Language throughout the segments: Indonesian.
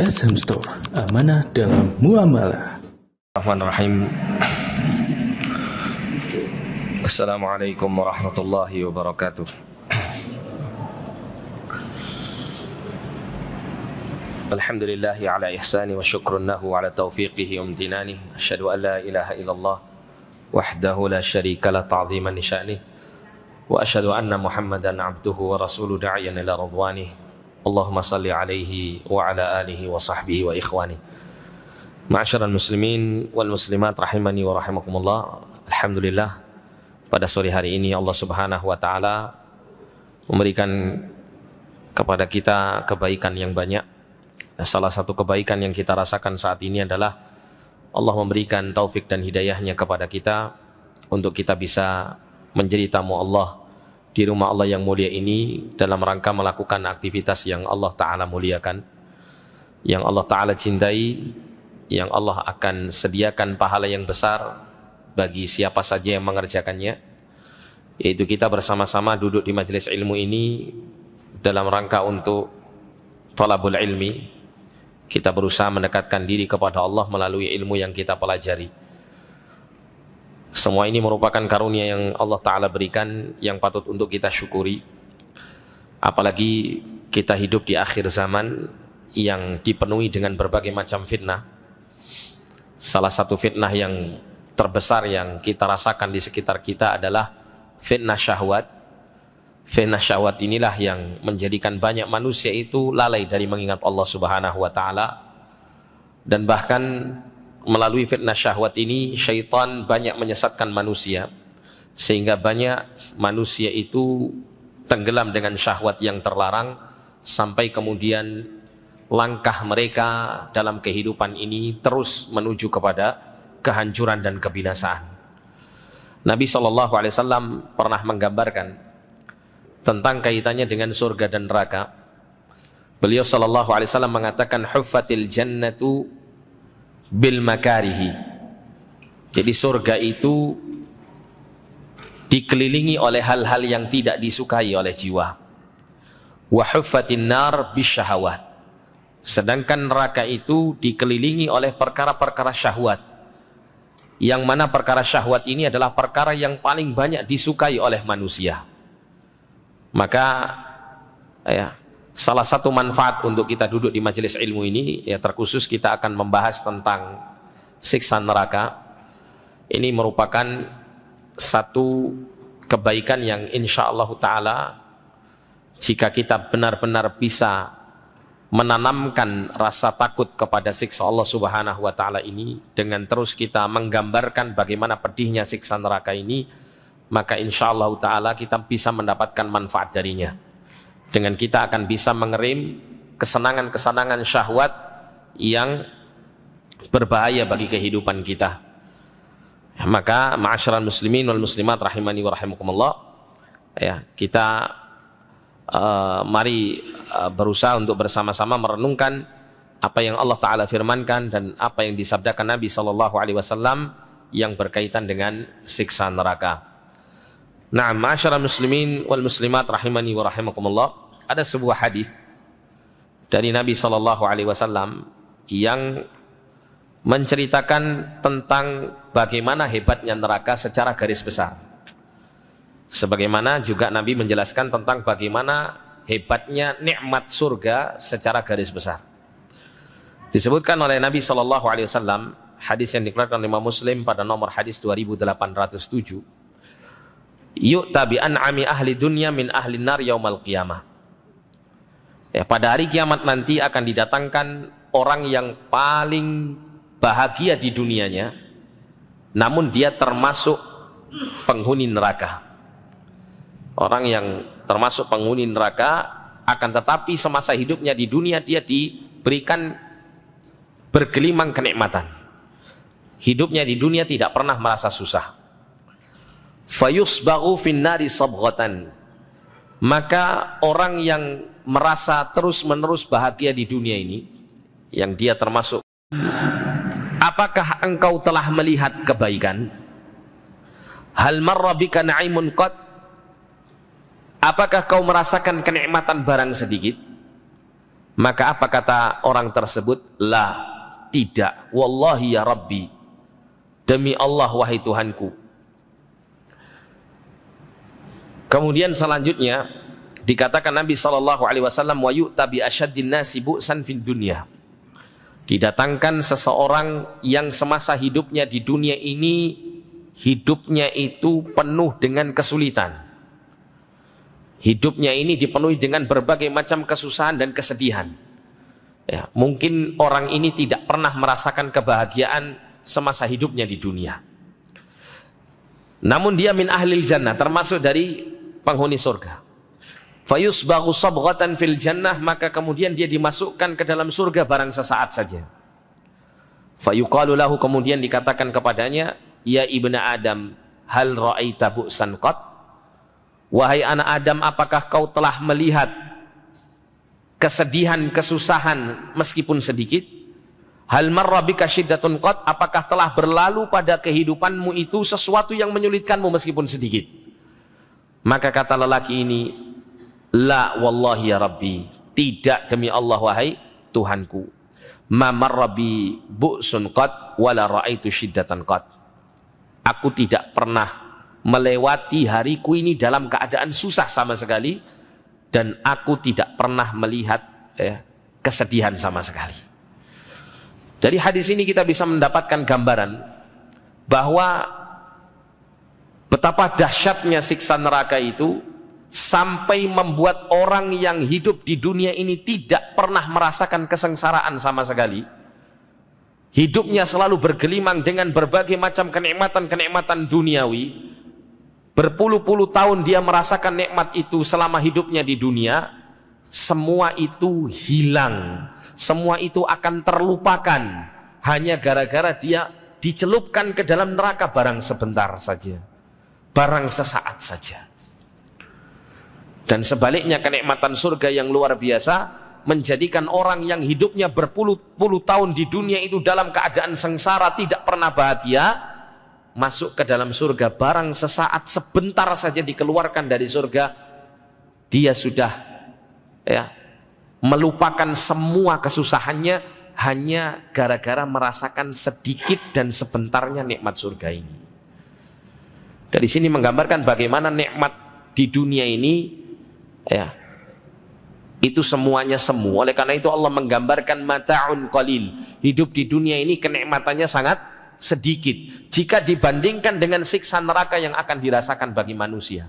SM Store, amanah dalam muamalah. Bismillahirrahmanirrahim. Assalamualaikum warahmatullahi wabarakatuh. الحمد لله على إحسانه وشكر له على توفيقه وامتنانه أشهد أن لا إله إلا الله وحده لا شريك له تعظيما لشأنه وأشهد أن محمدا عبده ورسوله داعيا إلى رضوانه Allahumma salli alaihi wa ala alihi wa sahbihi wa ikhwani. Ma'asyiral muslimin wal muslimat rahimani wa rahimakumullah. Alhamdulillah pada sore hari ini Allah Subhanahu wa taala memberikan kepada kita kebaikan yang banyak. Nah, salah satu kebaikan yang kita rasakan saat ini adalah Allah memberikan taufik dan hidayahnya kepada kita untuk kita bisa menjadi tamu Allah di rumah Allah yang mulia ini dalam rangka melakukan aktivitas yang Allah Ta'ala muliakan, yang Allah Ta'ala cintai, yang Allah akan sediakan pahala yang besar bagi siapa saja yang mengerjakannya, yaitu kita bersama-sama duduk di majelis ilmu ini dalam rangka untuk tolabul ilmi, kita berusaha mendekatkan diri kepada Allah melalui ilmu yang kita pelajari semua ini merupakan karunia yang Allah Ta'ala berikan yang patut untuk kita syukuri. Apalagi kita hidup di akhir zaman yang dipenuhi dengan berbagai macam fitnah. Salah satu fitnah yang terbesar yang kita rasakan di sekitar kita adalah fitnah syahwat. Fitnah syahwat inilah yang menjadikan banyak manusia itu lalai dari mengingat Allah Subhanahu wa taala dan bahkan melalui fitnah syahwat ini syaitan banyak menyesatkan manusia sehingga banyak manusia itu tenggelam dengan syahwat yang terlarang sampai kemudian langkah mereka dalam kehidupan ini terus menuju kepada kehancuran dan kebinasaan. Nabi Shallallahu Alaihi Wasallam pernah menggambarkan tentang kaitannya dengan surga dan neraka. Beliau Shallallahu Alaihi Wasallam mengatakan, "Huffatil jannatu bil makarihi. Jadi surga itu dikelilingi oleh hal-hal yang tidak disukai oleh jiwa. Wa huffatin nar bisyahawat. Sedangkan neraka itu dikelilingi oleh perkara-perkara syahwat. Yang mana perkara syahwat ini adalah perkara yang paling banyak disukai oleh manusia. Maka ya, salah satu manfaat untuk kita duduk di majelis ilmu ini ya terkhusus kita akan membahas tentang siksa neraka ini merupakan satu kebaikan yang insya Allah Ta'ala jika kita benar-benar bisa menanamkan rasa takut kepada siksa Allah Subhanahu wa taala ini dengan terus kita menggambarkan bagaimana pedihnya siksa neraka ini maka insya Allah taala kita bisa mendapatkan manfaat darinya. Dengan kita akan bisa mengerim kesenangan-kesenangan syahwat yang berbahaya bagi kehidupan kita. Maka ma'asyiral muslimin wal muslimat rahimani wa rahimakumullah ya, kita uh, mari uh, berusaha untuk bersama-sama merenungkan apa yang Allah taala firmankan dan apa yang disabdakan Nabi sallallahu alaihi wasallam yang berkaitan dengan siksa neraka. Nah, ma'asyiral muslimin wal muslimat rahimani wa rahimakumullah ada sebuah hadis dari Nabi Shallallahu Alaihi Wasallam yang menceritakan tentang bagaimana hebatnya neraka secara garis besar. Sebagaimana juga Nabi menjelaskan tentang bagaimana hebatnya nikmat surga secara garis besar. Disebutkan oleh Nabi Shallallahu Alaihi Wasallam hadis yang dikeluarkan lima Muslim pada nomor hadis 2807. Yuk tabi'an ami ahli dunia min ahli nar yaumal qiyamah. Ya, pada hari kiamat nanti akan didatangkan orang yang paling bahagia di dunianya, namun dia termasuk penghuni neraka. Orang yang termasuk penghuni neraka akan tetapi semasa hidupnya di dunia dia diberikan bergelimang kenikmatan. Hidupnya di dunia tidak pernah merasa susah. bagu finnari sabghatan. Maka orang yang merasa terus-menerus bahagia di dunia ini yang dia termasuk apakah engkau telah melihat kebaikan hal marra bika na'imun qad apakah kau merasakan kenikmatan barang sedikit maka apa kata orang tersebut la tidak wallahi ya rabbi demi Allah wahai Tuhanku kemudian selanjutnya Dikatakan Nabi Shallallahu Alaihi Wasallam wayu tabi ashadin nasi bu'san fid dunia. Didatangkan seseorang yang semasa hidupnya di dunia ini hidupnya itu penuh dengan kesulitan. Hidupnya ini dipenuhi dengan berbagai macam kesusahan dan kesedihan. Ya, mungkin orang ini tidak pernah merasakan kebahagiaan semasa hidupnya di dunia. Namun dia min ahlil jannah, termasuk dari penghuni surga. Fayus bahu sabghatan fil jannah maka kemudian dia dimasukkan ke dalam surga barang sesaat saja. Fayuqalu lahu kemudian dikatakan kepadanya, "Ya Ibnu Adam, hal ra'aita bu'san qat?" Wahai anak Adam, apakah kau telah melihat kesedihan, kesusahan meskipun sedikit? Hal marra bika syiddatun qat? Apakah telah berlalu pada kehidupanmu itu sesuatu yang menyulitkanmu meskipun sedikit? Maka kata lelaki ini, La wallahi ya Rabbi. Tidak demi Allah wahai Tuhanku. Ma marrabi bu'sun qad wala ra'aitu syiddatan qad. Aku tidak pernah melewati hariku ini dalam keadaan susah sama sekali dan aku tidak pernah melihat ya, kesedihan sama sekali. Dari hadis ini kita bisa mendapatkan gambaran bahwa betapa dahsyatnya siksa neraka itu sampai membuat orang yang hidup di dunia ini tidak pernah merasakan kesengsaraan sama sekali. Hidupnya selalu bergelimang dengan berbagai macam kenikmatan-kenikmatan duniawi. Berpuluh-puluh tahun dia merasakan nikmat itu selama hidupnya di dunia. Semua itu hilang. Semua itu akan terlupakan. Hanya gara-gara dia dicelupkan ke dalam neraka barang sebentar saja. Barang sesaat saja. Dan sebaliknya kenikmatan surga yang luar biasa menjadikan orang yang hidupnya berpuluh-puluh tahun di dunia itu dalam keadaan sengsara tidak pernah bahagia masuk ke dalam surga barang sesaat sebentar saja dikeluarkan dari surga dia sudah ya melupakan semua kesusahannya hanya gara-gara merasakan sedikit dan sebentarnya nikmat surga ini. Dari sini menggambarkan bagaimana nikmat di dunia ini Ya. Itu semuanya semua Oleh karena itu Allah menggambarkan mata'un qalil. Hidup di dunia ini kenikmatannya sangat sedikit. Jika dibandingkan dengan siksa neraka yang akan dirasakan bagi manusia.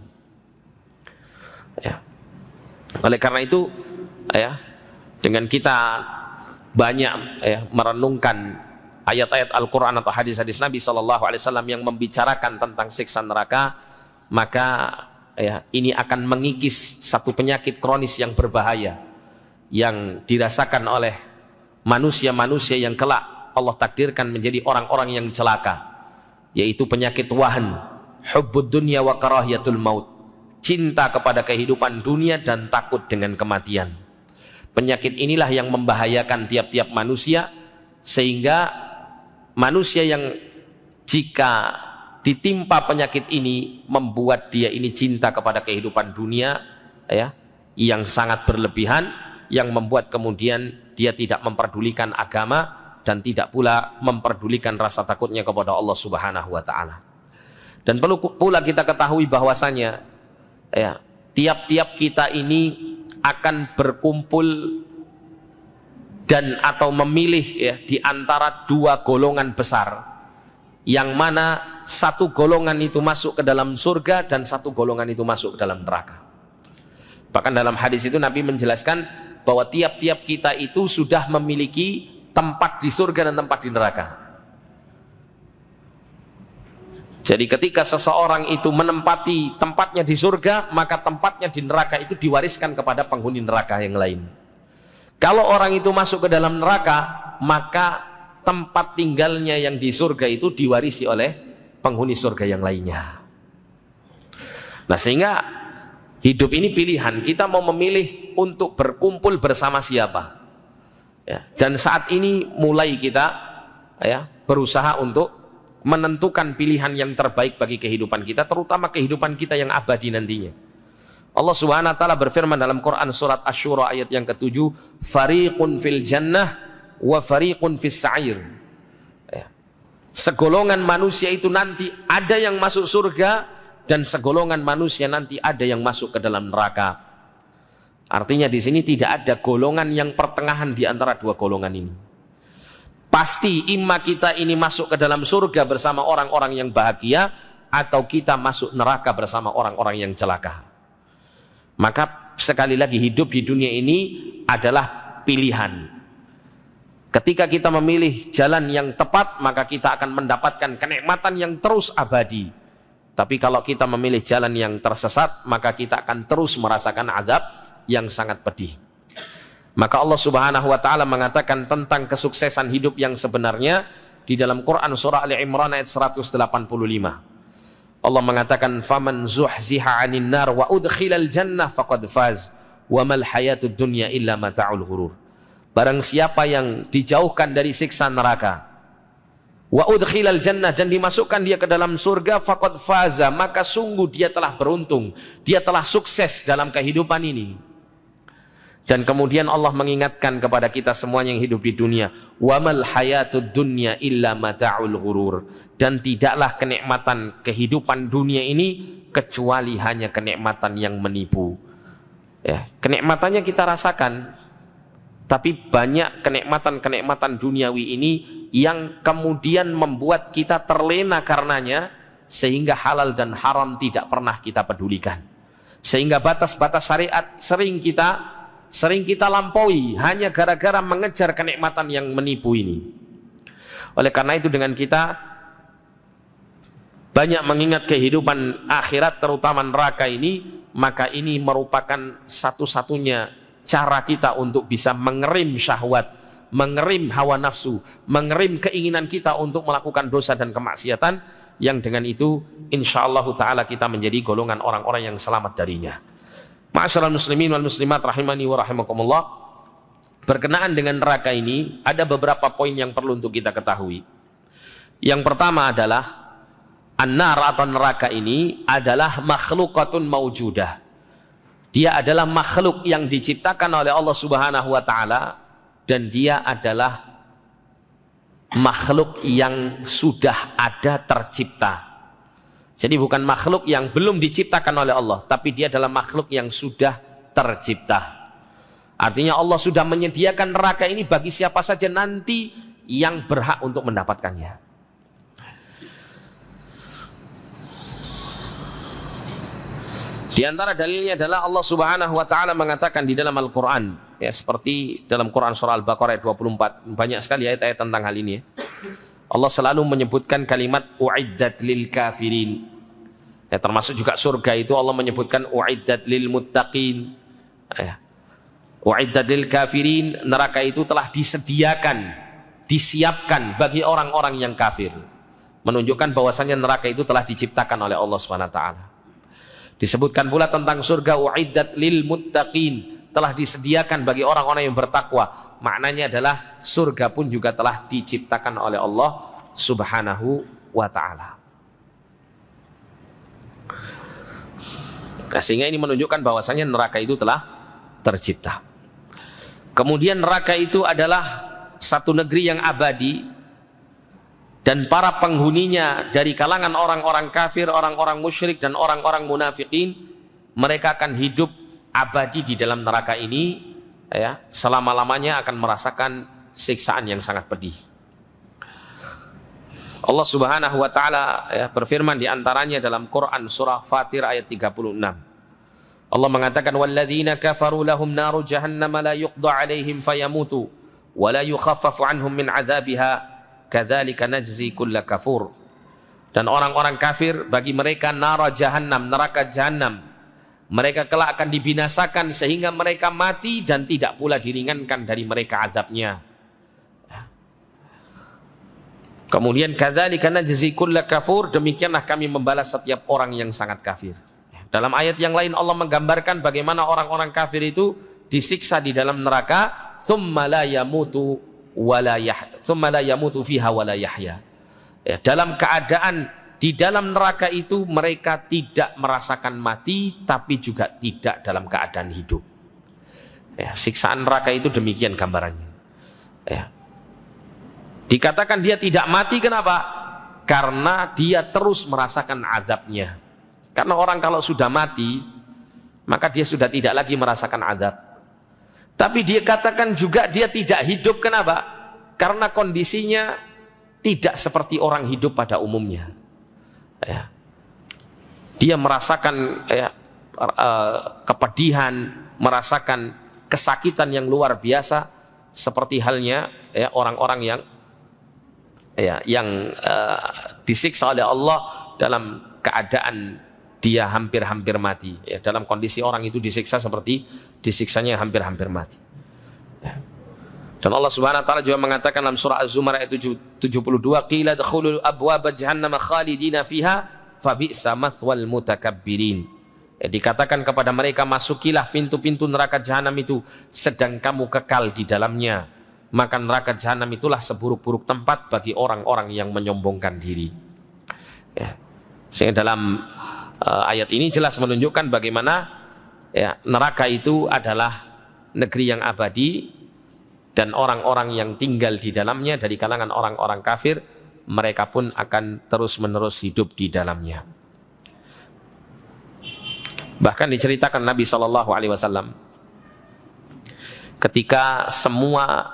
Ya. Oleh karena itu, ya, dengan kita banyak ya, merenungkan ayat-ayat Al-Quran atau hadis-hadis Nabi Shallallahu Alaihi Wasallam yang membicarakan tentang siksa neraka, maka ya, ini akan mengikis satu penyakit kronis yang berbahaya yang dirasakan oleh manusia-manusia yang kelak Allah takdirkan menjadi orang-orang yang celaka yaitu penyakit wahan hubbud dunya wa karahiyatul maut cinta kepada kehidupan dunia dan takut dengan kematian penyakit inilah yang membahayakan tiap-tiap manusia sehingga manusia yang jika ditimpa penyakit ini membuat dia ini cinta kepada kehidupan dunia ya yang sangat berlebihan yang membuat kemudian dia tidak memperdulikan agama dan tidak pula memperdulikan rasa takutnya kepada Allah Subhanahu wa taala. Dan perlu pula kita ketahui bahwasanya ya, tiap-tiap kita ini akan berkumpul dan atau memilih ya di antara dua golongan besar yang mana satu golongan itu masuk ke dalam surga dan satu golongan itu masuk ke dalam neraka. Bahkan dalam hadis itu Nabi menjelaskan bahwa tiap-tiap kita itu sudah memiliki tempat di surga dan tempat di neraka. Jadi ketika seseorang itu menempati tempatnya di surga, maka tempatnya di neraka itu diwariskan kepada penghuni neraka yang lain. Kalau orang itu masuk ke dalam neraka, maka tempat tinggalnya yang di surga itu diwarisi oleh penghuni surga yang lainnya. Nah sehingga hidup ini pilihan, kita mau memilih untuk berkumpul bersama siapa. Ya, dan saat ini mulai kita ya, berusaha untuk menentukan pilihan yang terbaik bagi kehidupan kita, terutama kehidupan kita yang abadi nantinya. Allah Subhanahu wa taala berfirman dalam Quran surat Asy-Syura ayat yang ke-7, "Fariqun fil jannah wa fariqun fis sa'ir. Ya. Segolongan manusia itu nanti ada yang masuk surga dan segolongan manusia nanti ada yang masuk ke dalam neraka. Artinya di sini tidak ada golongan yang pertengahan di antara dua golongan ini. Pasti imma kita ini masuk ke dalam surga bersama orang-orang yang bahagia atau kita masuk neraka bersama orang-orang yang celaka. Maka sekali lagi hidup di dunia ini adalah pilihan Ketika kita memilih jalan yang tepat, maka kita akan mendapatkan kenikmatan yang terus abadi. Tapi kalau kita memilih jalan yang tersesat, maka kita akan terus merasakan azab yang sangat pedih. Maka Allah Subhanahu wa taala mengatakan tentang kesuksesan hidup yang sebenarnya di dalam Quran surah Ali Imran ayat 185. Allah mengatakan faman zuhziha 'anil nar wa udkhilal jannah faqad faz wa mal hayatud dunya illa mata'ul ghurur. Barang siapa yang dijauhkan dari siksa neraka. Wa udkhilal jannah dan dimasukkan dia ke dalam surga faqad faza, maka sungguh dia telah beruntung, dia telah sukses dalam kehidupan ini. Dan kemudian Allah mengingatkan kepada kita semua yang hidup di dunia, mal hayatud dunya illa mata'ul ghurur. Dan tidaklah kenikmatan kehidupan dunia ini kecuali hanya kenikmatan yang menipu. Ya, kenikmatannya kita rasakan, tapi banyak kenikmatan-kenikmatan duniawi ini yang kemudian membuat kita terlena karenanya sehingga halal dan haram tidak pernah kita pedulikan. Sehingga batas-batas syariat sering kita sering kita lampaui hanya gara-gara mengejar kenikmatan yang menipu ini. Oleh karena itu dengan kita banyak mengingat kehidupan akhirat terutama neraka ini, maka ini merupakan satu-satunya cara kita untuk bisa mengerim syahwat, mengerim hawa nafsu, mengerim keinginan kita untuk melakukan dosa dan kemaksiatan yang dengan itu insya Allah taala kita menjadi golongan orang-orang yang selamat darinya. Ma'asyiral muslimin wal muslimat rahimani wa rahimakumullah. Berkenaan dengan neraka ini ada beberapa poin yang perlu untuk kita ketahui. Yang pertama adalah an atau neraka ini adalah makhlukatun maujudah dia adalah makhluk yang diciptakan oleh Allah Subhanahu wa taala dan dia adalah makhluk yang sudah ada tercipta. Jadi bukan makhluk yang belum diciptakan oleh Allah, tapi dia adalah makhluk yang sudah tercipta. Artinya Allah sudah menyediakan neraka ini bagi siapa saja nanti yang berhak untuk mendapatkannya. Di antara dalilnya adalah Allah Subhanahu wa taala mengatakan di dalam Al-Qur'an ya seperti dalam Quran surah Al-Baqarah 24 banyak sekali ayat-ayat tentang hal ini ya. Allah selalu menyebutkan kalimat uiddat lil kafirin. Ya, termasuk juga surga itu Allah menyebutkan uiddat lil muttaqin. Ya. Uiddat lil kafirin neraka itu telah disediakan, disiapkan bagi orang-orang yang kafir. Menunjukkan bahwasannya neraka itu telah diciptakan oleh Allah Subhanahu wa taala. Disebutkan pula tentang surga wa'iddat lil muttaqin telah disediakan bagi orang-orang yang bertakwa. Maknanya adalah surga pun juga telah diciptakan oleh Allah Subhanahu wa taala. Nah, sehingga ini menunjukkan bahwasanya neraka itu telah tercipta. Kemudian neraka itu adalah satu negeri yang abadi dan para penghuninya dari kalangan orang-orang kafir, orang-orang musyrik dan orang-orang munafikin mereka akan hidup abadi di dalam neraka ini ya selama-lamanya akan merasakan siksaan yang sangat pedih. Allah Subhanahu wa taala ya, berfirman di antaranya dalam Quran surah Fatir ayat 36. Allah mengatakan walladzina kafaru lahum naru jahannam la yuqda alaihim fayamutu wa la yukhaffafu anhum min azabiha kadzalika najzi kulla kafur. Dan orang-orang kafir bagi mereka nara jahanam, neraka jahanam. Mereka kelak akan dibinasakan sehingga mereka mati dan tidak pula diringankan dari mereka azabnya. Kemudian kadzalika najzi kulla kafur, demikianlah kami membalas setiap orang yang sangat kafir. Dalam ayat yang lain Allah menggambarkan bagaimana orang-orang kafir itu disiksa di dalam neraka, tsumma la yamutu wala yah, la yamutu ya, dalam keadaan di dalam neraka itu mereka tidak merasakan mati tapi juga tidak dalam keadaan hidup. Ya, siksaan neraka itu demikian gambarannya. Ya. Dikatakan dia tidak mati kenapa? Karena dia terus merasakan azabnya. Karena orang kalau sudah mati, maka dia sudah tidak lagi merasakan azab. Tapi dia katakan juga dia tidak hidup kenapa? Karena kondisinya tidak seperti orang hidup pada umumnya. Ya. Dia merasakan ya, eh, kepedihan, merasakan kesakitan yang luar biasa seperti halnya ya, orang-orang yang ya, yang uh, disiksa oleh Allah dalam keadaan dia hampir-hampir mati. Ya, dalam kondisi orang itu disiksa seperti disiksanya hampir-hampir mati. Ya. Dan Allah Subhanahu wa taala juga mengatakan dalam surah Az-Zumar ayat 72, "Qila dkhulul abwaab jahannam khalidina fiha fabi'sa mathwal mutakabbirin." Ya, dikatakan kepada mereka, "Masukilah pintu-pintu neraka jahanam itu sedang kamu kekal di dalamnya." Maka neraka jahanam itulah seburuk-buruk tempat bagi orang-orang yang menyombongkan diri. Ya. Sehingga dalam uh, ayat ini jelas menunjukkan bagaimana ya, neraka itu adalah negeri yang abadi dan orang-orang yang tinggal di dalamnya dari kalangan orang-orang kafir mereka pun akan terus-menerus hidup di dalamnya. Bahkan diceritakan Nabi Shallallahu Alaihi Wasallam ketika semua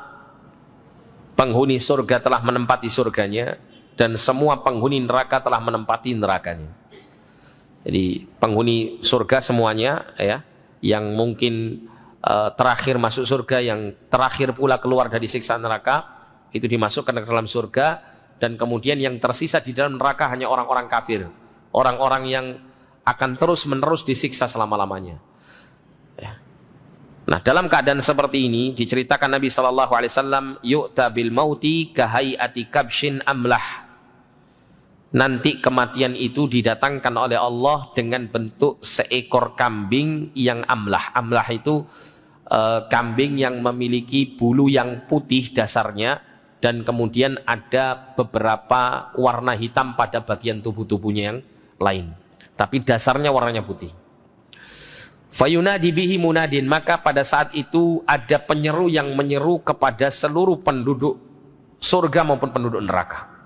penghuni surga telah menempati surganya dan semua penghuni neraka telah menempati nerakanya jadi penghuni surga semuanya ya, yang mungkin uh, terakhir masuk surga, yang terakhir pula keluar dari siksa neraka, itu dimasukkan ke dalam surga dan kemudian yang tersisa di dalam neraka hanya orang-orang kafir, orang-orang yang akan terus-menerus disiksa selama-lamanya. Ya. Nah, dalam keadaan seperti ini diceritakan Nabi Shallallahu alaihi wasallam, "Yu'ta bil mauti kahai'ati kabshin amlah." Nanti kematian itu didatangkan oleh Allah dengan bentuk seekor kambing yang amlah. Amlah itu e, kambing yang memiliki bulu yang putih dasarnya dan kemudian ada beberapa warna hitam pada bagian tubuh-tubuhnya yang lain. Tapi dasarnya warnanya putih. Fayunadi bihi munadin. Maka pada saat itu ada penyeru yang menyeru kepada seluruh penduduk surga maupun penduduk neraka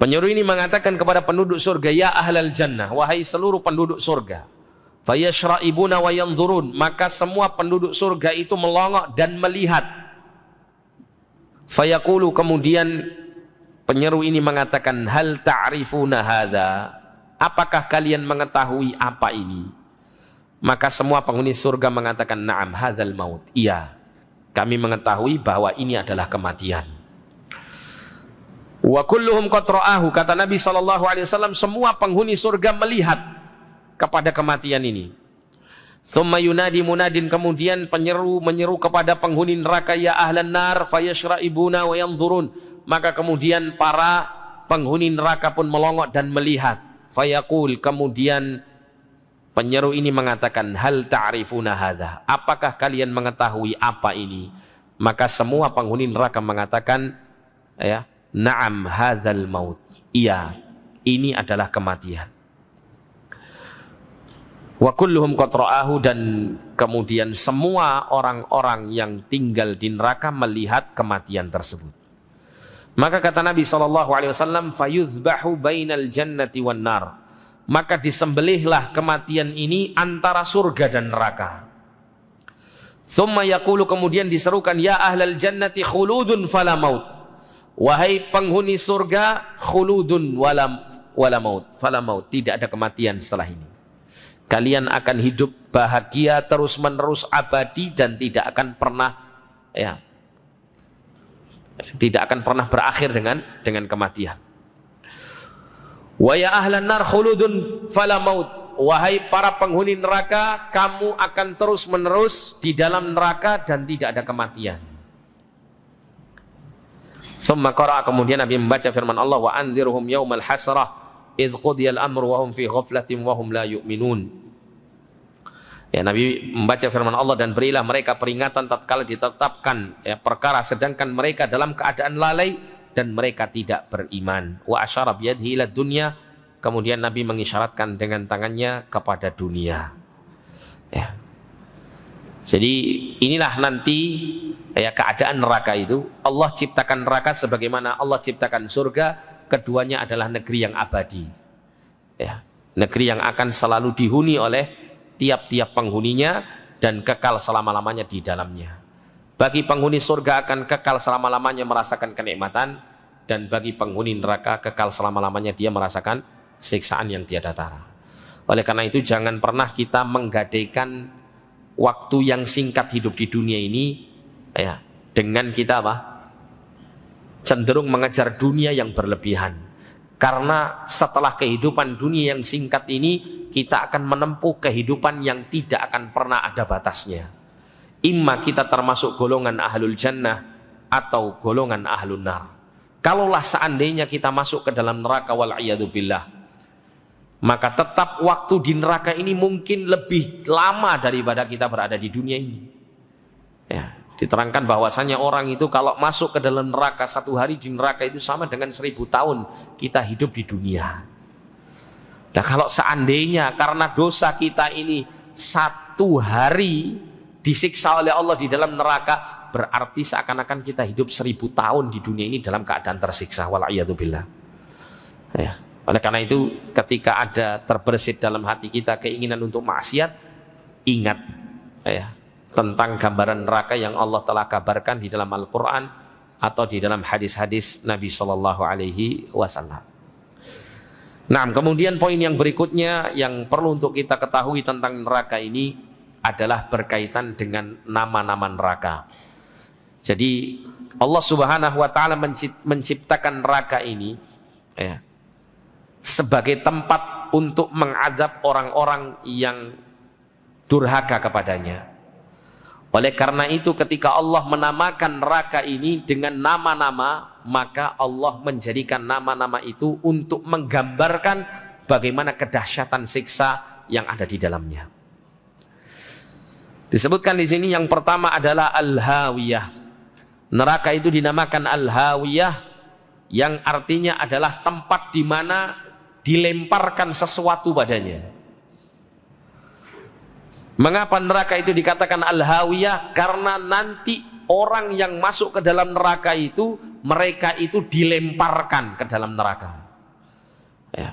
Penyuruh ini mengatakan kepada penduduk surga, "Ya ahlal jannah, wahai seluruh penduduk surga." Fayashra'ibuna wa yanzurun, maka semua penduduk surga itu melongok dan melihat. fayakulu kemudian penyeru ini mengatakan, "Hal ta'rifuna hadha. Apakah kalian mengetahui apa ini? Maka semua penghuni surga mengatakan, "Na'am, hadhal maut." Iya. Kami mengetahui bahwa ini adalah kematian. Wa kulluhum qatra'ahu kata Nabi sallallahu alaihi wasallam semua penghuni surga melihat kepada kematian ini. Thumma yunadi munadin kemudian penyeru menyeru kepada penghuni neraka ya ahlan nar fayashra'ibuna wa yanzurun. Maka kemudian para penghuni neraka pun melongok dan melihat. Fayaqul kemudian penyeru ini mengatakan hal ta'rifuna hadza? Apakah kalian mengetahui apa ini? Maka semua penghuni neraka mengatakan ya Naam hadzal maut. Iya, ini adalah kematian. Wa kulluhum qatra'ahu dan kemudian semua orang-orang yang tinggal di neraka melihat kematian tersebut. Maka kata Nabi Shallallahu alaihi wasallam fayuzbahu bainal jannati wan nar. Maka disembelihlah kematian ini antara surga dan neraka. Thumma yaqulu kemudian diserukan ya ahlal jannati khuludun fala maut. Wahai penghuni surga, khuludun walam wala maut, fala maut, tidak ada kematian setelah ini. Kalian akan hidup bahagia terus-menerus abadi dan tidak akan pernah ya tidak akan pernah berakhir dengan dengan kematian. Wa ya nar khuludun fala maut. Wahai para penghuni neraka, kamu akan terus-menerus di dalam neraka dan tidak ada kematian. Thumma qara'a kemudian Nabi membaca firman Allah wa anzirhum yaumal hasrah idh qudiyal amru wa hum fi ghaflatin wa hum la yu'minun. Ya Nabi membaca firman Allah dan berilah mereka peringatan tatkala ditetapkan ya, perkara sedangkan mereka dalam keadaan lalai dan mereka tidak beriman. Wa asyara biyadihi ila dunya. Kemudian Nabi mengisyaratkan dengan tangannya kepada dunia. Ya. Jadi inilah nanti ya keadaan neraka itu Allah ciptakan neraka sebagaimana Allah ciptakan surga keduanya adalah negeri yang abadi ya negeri yang akan selalu dihuni oleh tiap-tiap penghuninya dan kekal selama-lamanya di dalamnya bagi penghuni surga akan kekal selama-lamanya merasakan kenikmatan dan bagi penghuni neraka kekal selama-lamanya dia merasakan siksaan yang tiada tara oleh karena itu jangan pernah kita menggadaikan waktu yang singkat hidup di dunia ini ya dengan kita apa? cenderung mengejar dunia yang berlebihan. Karena setelah kehidupan dunia yang singkat ini kita akan menempuh kehidupan yang tidak akan pernah ada batasnya. Imma kita termasuk golongan ahlul jannah atau golongan ahlul nar. Kalaulah seandainya kita masuk ke dalam neraka wal billah, maka tetap waktu di neraka ini mungkin lebih lama daripada kita berada di dunia ini. Ya, diterangkan bahwasanya orang itu kalau masuk ke dalam neraka satu hari di neraka itu sama dengan seribu tahun kita hidup di dunia. Nah kalau seandainya karena dosa kita ini satu hari disiksa oleh Allah di dalam neraka berarti seakan-akan kita hidup seribu tahun di dunia ini dalam keadaan tersiksa. tuh Ya. Oleh karena itu ketika ada terbersit dalam hati kita keinginan untuk maksiat, ingat ya, tentang gambaran neraka yang Allah telah kabarkan di dalam Al-Quran atau di dalam hadis-hadis Nabi Shallallahu Alaihi Wasallam. Nah, kemudian poin yang berikutnya yang perlu untuk kita ketahui tentang neraka ini adalah berkaitan dengan nama-nama neraka. Jadi Allah Subhanahu wa taala menciptakan neraka ini ya, sebagai tempat untuk mengazab orang-orang yang durhaka kepadanya. Oleh karena itu ketika Allah menamakan neraka ini dengan nama-nama, maka Allah menjadikan nama-nama itu untuk menggambarkan bagaimana kedahsyatan siksa yang ada di dalamnya. Disebutkan di sini yang pertama adalah al-hawiyah. Neraka itu dinamakan al-hawiyah yang artinya adalah tempat di mana dilemparkan sesuatu padanya. Mengapa neraka itu dikatakan al-hawiyah? Karena nanti orang yang masuk ke dalam neraka itu, mereka itu dilemparkan ke dalam neraka. Ya.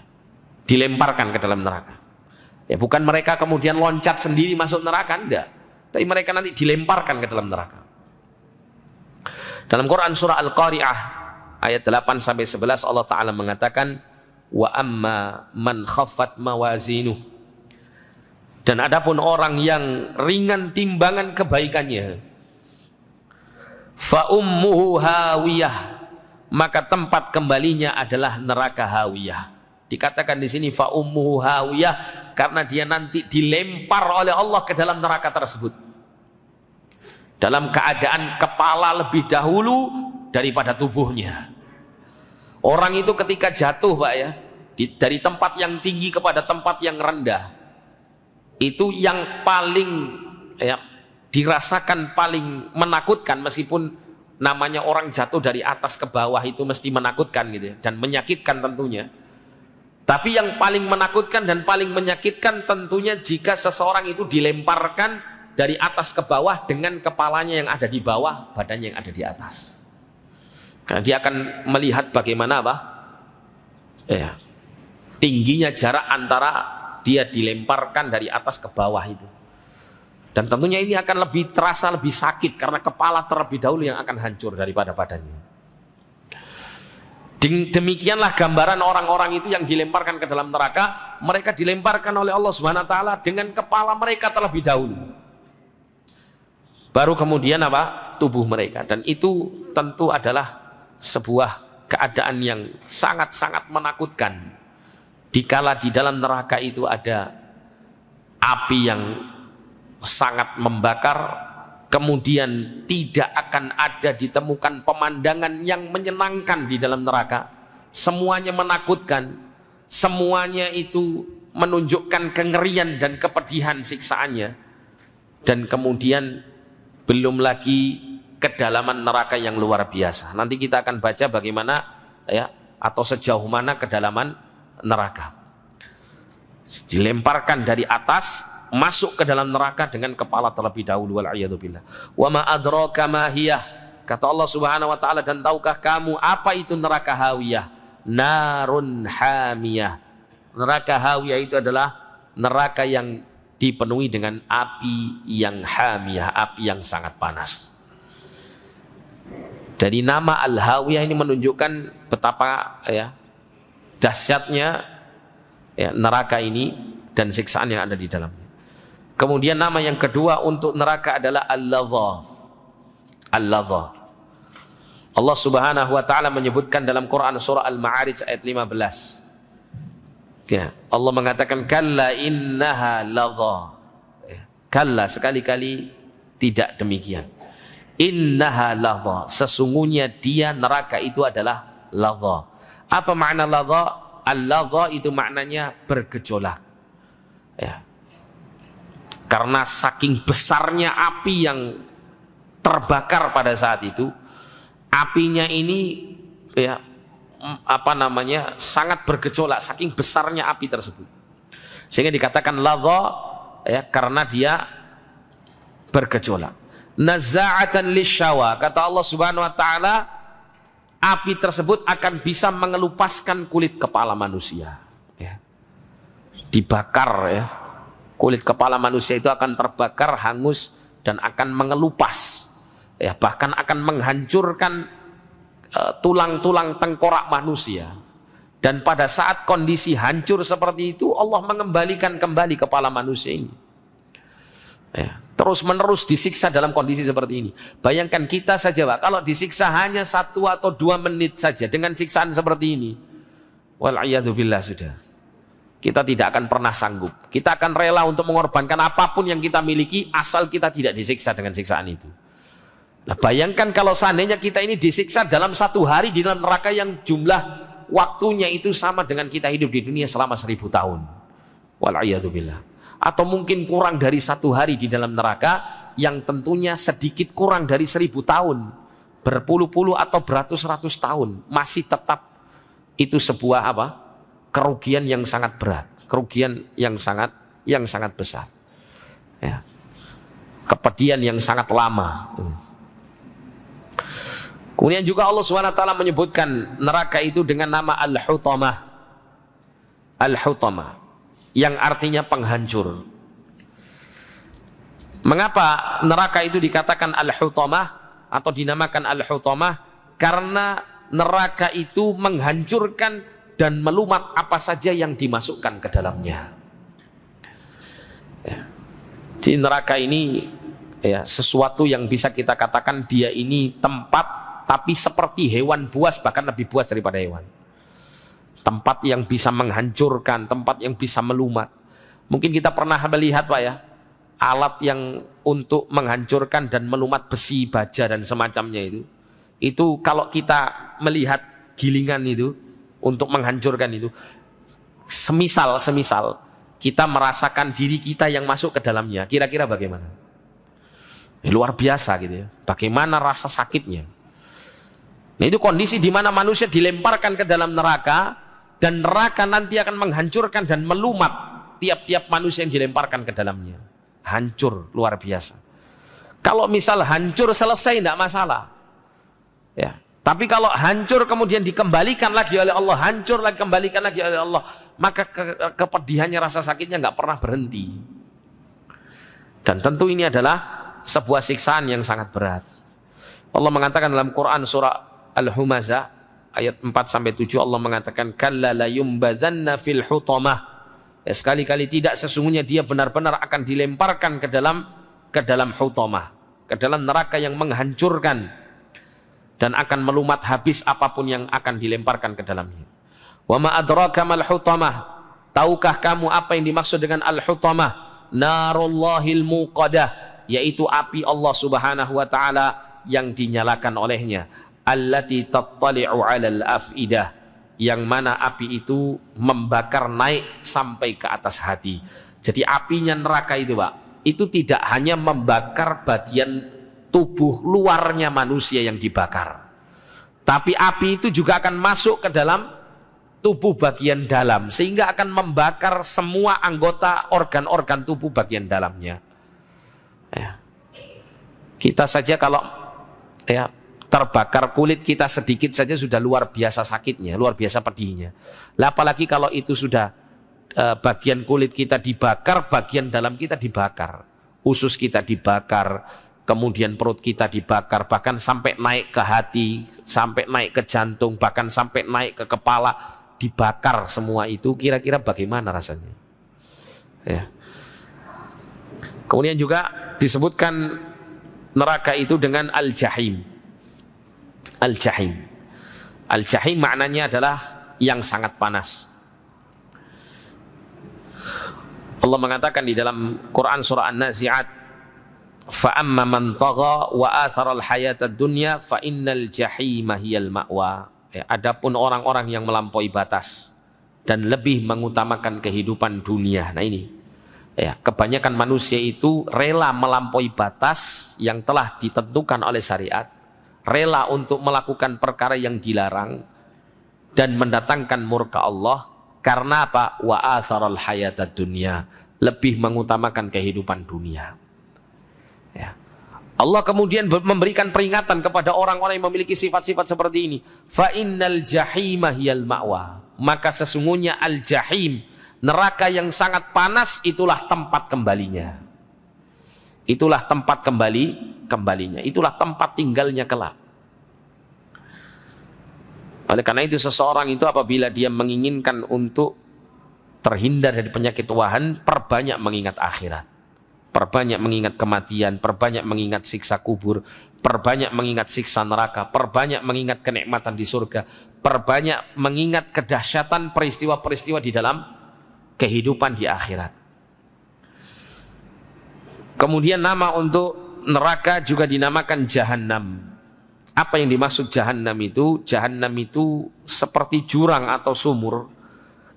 Dilemparkan ke dalam neraka. Ya bukan mereka kemudian loncat sendiri masuk neraka, enggak. Tapi mereka nanti dilemparkan ke dalam neraka. Dalam Quran surah Al-Qari'ah ayat 8 sampai 11 Allah taala mengatakan Wa amma man khaffat mawazinu Dan adapun orang yang ringan timbangan kebaikannya. Fa ummuhu hawiyah. Maka tempat kembalinya adalah neraka hawiyah. Dikatakan di sini fa ummuhu hawiyah karena dia nanti dilempar oleh Allah ke dalam neraka tersebut. Dalam keadaan kepala lebih dahulu daripada tubuhnya. Orang itu ketika jatuh Pak ya, di, dari tempat yang tinggi kepada tempat yang rendah, itu yang paling ya, dirasakan paling menakutkan meskipun namanya orang jatuh dari atas ke bawah itu mesti menakutkan gitu ya, dan menyakitkan tentunya. Tapi yang paling menakutkan dan paling menyakitkan tentunya jika seseorang itu dilemparkan dari atas ke bawah dengan kepalanya yang ada di bawah, badannya yang ada di atas. Karena dia akan melihat bagaimana apa? Ya, tingginya jarak antara dia dilemparkan dari atas ke bawah itu. Dan tentunya ini akan lebih terasa lebih sakit karena kepala terlebih dahulu yang akan hancur daripada badannya. Demikianlah gambaran orang-orang itu yang dilemparkan ke dalam neraka, mereka dilemparkan oleh Allah Subhanahu wa taala dengan kepala mereka terlebih dahulu. Baru kemudian apa? tubuh mereka dan itu tentu adalah sebuah keadaan yang sangat-sangat menakutkan. Dikala di dalam neraka itu ada api yang sangat membakar, kemudian tidak akan ada ditemukan pemandangan yang menyenangkan di dalam neraka. Semuanya menakutkan, semuanya itu menunjukkan kengerian dan kepedihan siksaannya. Dan kemudian belum lagi kedalaman neraka yang luar biasa. Nanti kita akan baca bagaimana ya atau sejauh mana kedalaman neraka. Dilemparkan dari atas masuk ke dalam neraka dengan kepala terlebih dahulu wal billah. Wa ma adraka ma Kata Allah Subhanahu wa taala dan tahukah kamu apa itu neraka hawiyah? Narun hamiyah. Neraka hawiyah itu adalah neraka yang dipenuhi dengan api yang hamiyah, api yang sangat panas. Dari nama Al-Hawiyah ini menunjukkan betapa ya dahsyatnya ya, neraka ini dan siksaan yang ada di dalamnya. Kemudian nama yang kedua untuk neraka adalah Al-Ladha. Al-Ladha. Allah Subhanahu wa taala menyebutkan dalam Quran surah Al-Ma'arij ayat 15. Ya, Allah mengatakan kalla innaha ladha. Ya, kalla sekali-kali tidak demikian. Innaha ladha. Sesungguhnya dia neraka itu adalah ladha. Apa makna ladha? al itu maknanya bergejolak. Ya. Karena saking besarnya api yang terbakar pada saat itu, apinya ini ya mm, apa namanya sangat bergejolak saking besarnya api tersebut sehingga dikatakan ladha ya karena dia bergejolak nazaatan lishawa Kata Allah Subhanahu wa taala, api tersebut akan bisa mengelupaskan kulit kepala manusia. Ya. Dibakar ya. Kulit kepala manusia itu akan terbakar, hangus dan akan mengelupas. Ya, bahkan akan menghancurkan e, tulang-tulang uh, tengkorak manusia. Dan pada saat kondisi hancur seperti itu, Allah mengembalikan kembali kepala manusia ini. Ya terus menerus disiksa dalam kondisi seperti ini. Bayangkan kita saja Pak, kalau disiksa hanya satu atau dua menit saja dengan siksaan seperti ini. Wal'ayyadubillah sudah. Kita tidak akan pernah sanggup. Kita akan rela untuk mengorbankan apapun yang kita miliki asal kita tidak disiksa dengan siksaan itu. Nah bayangkan kalau seandainya kita ini disiksa dalam satu hari di dalam neraka yang jumlah waktunya itu sama dengan kita hidup di dunia selama seribu tahun. Wal'iyadzubillah atau mungkin kurang dari satu hari di dalam neraka yang tentunya sedikit kurang dari seribu tahun berpuluh-puluh atau beratus-ratus tahun masih tetap itu sebuah apa kerugian yang sangat berat kerugian yang sangat yang sangat besar ya. kepedian yang sangat lama kemudian juga Allah swt menyebutkan neraka itu dengan nama al-hutamah al-hutamah yang artinya penghancur. Mengapa neraka itu dikatakan al-hutamah atau dinamakan al-hutamah? Karena neraka itu menghancurkan dan melumat apa saja yang dimasukkan ke dalamnya. Ya. Di neraka ini ya sesuatu yang bisa kita katakan dia ini tempat tapi seperti hewan buas bahkan lebih buas daripada hewan tempat yang bisa menghancurkan, tempat yang bisa melumat. Mungkin kita pernah melihat Pak ya, alat yang untuk menghancurkan dan melumat besi, baja dan semacamnya itu. Itu kalau kita melihat gilingan itu untuk menghancurkan itu. Semisal, semisal kita merasakan diri kita yang masuk ke dalamnya. Kira-kira bagaimana? Ini eh, luar biasa gitu ya. Bagaimana rasa sakitnya? Nah, itu kondisi di mana manusia dilemparkan ke dalam neraka dan neraka nanti akan menghancurkan dan melumat tiap-tiap manusia yang dilemparkan ke dalamnya. Hancur luar biasa. Kalau misal hancur selesai tidak masalah. Ya. Tapi kalau hancur kemudian dikembalikan lagi oleh Allah, hancur lagi kembalikan lagi oleh Allah, maka ke kepedihannya rasa sakitnya nggak pernah berhenti. Dan tentu ini adalah sebuah siksaan yang sangat berat. Allah mengatakan dalam Quran surah Al-Humazah ayat 4 sampai 7 Allah mengatakan kalla la fil hutamah. Ya, sekali-kali tidak sesungguhnya dia benar-benar akan dilemparkan ke dalam ke dalam hutamah, ke dalam neraka yang menghancurkan dan akan melumat habis apapun yang akan dilemparkan ke dalamnya. Wa ma adraka mal hutamah? Tahukah kamu apa yang dimaksud dengan al hutamah? Narullahil muqadah, yaitu api Allah Subhanahu wa taala yang dinyalakan olehnya allati tattali'u 'alal afidah yang mana api itu membakar naik sampai ke atas hati. Jadi apinya neraka itu, Pak, itu tidak hanya membakar bagian tubuh luarnya manusia yang dibakar. Tapi api itu juga akan masuk ke dalam tubuh bagian dalam sehingga akan membakar semua anggota organ-organ tubuh bagian dalamnya. Ya. Kita saja kalau ya terbakar kulit kita sedikit saja sudah luar biasa sakitnya, luar biasa pedihnya. Lah apalagi kalau itu sudah eh, bagian kulit kita dibakar, bagian dalam kita dibakar, usus kita dibakar, kemudian perut kita dibakar, bahkan sampai naik ke hati, sampai naik ke jantung, bahkan sampai naik ke kepala dibakar semua itu kira-kira bagaimana rasanya? Ya. Kemudian juga disebutkan neraka itu dengan al-jahim al-jahim. Al-jahim maknanya adalah yang sangat panas. Allah mengatakan di dalam Quran surah An-Nazi'at فَأَمَّا مَنْ طَغَى وَآثَرَ الْحَيَاةَ الدُّنْيَا فَإِنَّ الْجَحِيمَ هِيَ الْمَأْوَى ya, Adapun orang-orang yang melampaui batas dan lebih mengutamakan kehidupan dunia. Nah ini ya, kebanyakan manusia itu rela melampaui batas yang telah ditentukan oleh syariat rela untuk melakukan perkara yang dilarang dan mendatangkan murka Allah karena apa? Wa asharul hayatad dunia. Lebih mengutamakan kehidupan dunia. Ya. Allah kemudian memberikan peringatan kepada orang-orang yang memiliki sifat-sifat seperti ini. Fa innal jahimah yal ma'wa. Maka sesungguhnya al-jahim, neraka yang sangat panas itulah tempat kembalinya. Itulah tempat kembali kembalinya. Itulah tempat tinggalnya kelak. Oleh karena itu seseorang itu apabila dia menginginkan untuk terhindar dari penyakit wahan, perbanyak mengingat akhirat. Perbanyak mengingat kematian, perbanyak mengingat siksa kubur, perbanyak mengingat siksa neraka, perbanyak mengingat kenikmatan di surga, perbanyak mengingat kedahsyatan peristiwa-peristiwa di dalam kehidupan di akhirat. Kemudian nama untuk neraka juga dinamakan jahanam. Apa yang dimaksud jahanam itu? Jahanam itu seperti jurang atau sumur